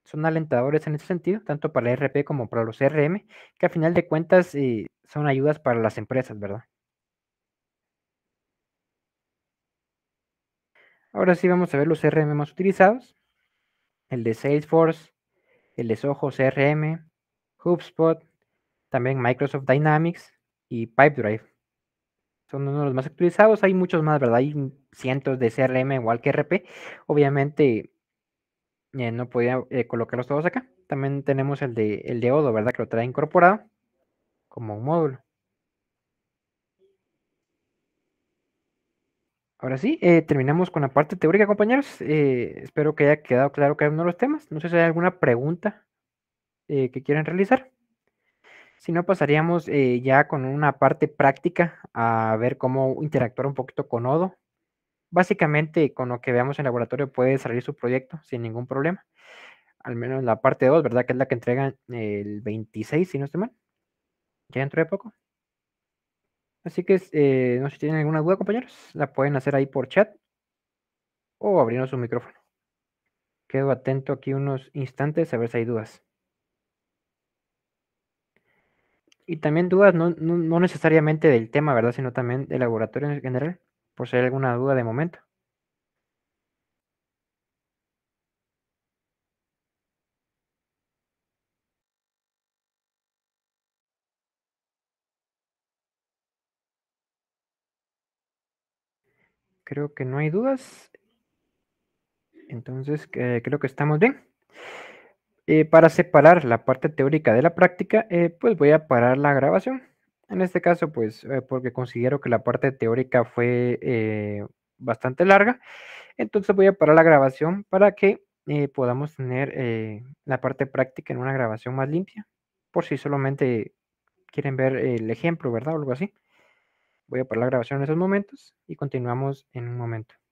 Son alentadores en ese sentido, tanto para el RP como para los CRM, e que a final de cuentas eh, son ayudas para las empresas, ¿verdad? Ahora sí vamos a ver los CRM e más utilizados. El de Salesforce, el de Soho CRM, HubSpot, también Microsoft Dynamics y Pipedrive son uno de los más actualizados. Hay muchos más, ¿verdad? Hay cientos de CRM igual que RP. Obviamente eh, no podía eh, colocarlos todos acá. También tenemos el de, el de Odo, ¿verdad? Que lo trae incorporado como un módulo. Ahora sí, eh, terminamos con la parte teórica, compañeros. espero que haya quedado claro cada uno de los temas. No sé si hay alguna pregunta que quieran realizar. Si no, pasaríamos eh, ya con una parte práctica a ver cómo interactuar un poquito con Odo. Básicamente, con lo que veamos en laboratorio puede salir su proyecto sin ningún problema. Al menos la parte 2, ¿verdad? Que es la que entregan el 26, si no estoy mal. Ya dentro de poco. Así que eh, no sé si tienen alguna duda, compañeros. La pueden hacer ahí por chat o abriendo su micrófono. Quedo atento aquí unos instantes a ver si hay dudas. Y también dudas, no, no, necesariamente del tema, ¿verdad? Sino también del laboratorio en general, por si hay alguna duda de momento. Creo que no hay dudas. Entonces, eh, creo que estamos bien. Eh, para separar la parte teórica de la práctica, eh, pues voy a parar la grabación. En este caso, pues eh, porque considero que la parte teórica fue bastante larga, entonces voy a parar la grabación para que podamos tener la parte práctica en una grabación más limpia, por si solamente quieren ver el ejemplo, ¿verdad? O algo así. Voy a parar la grabación en esos momentos y continuamos en un momento.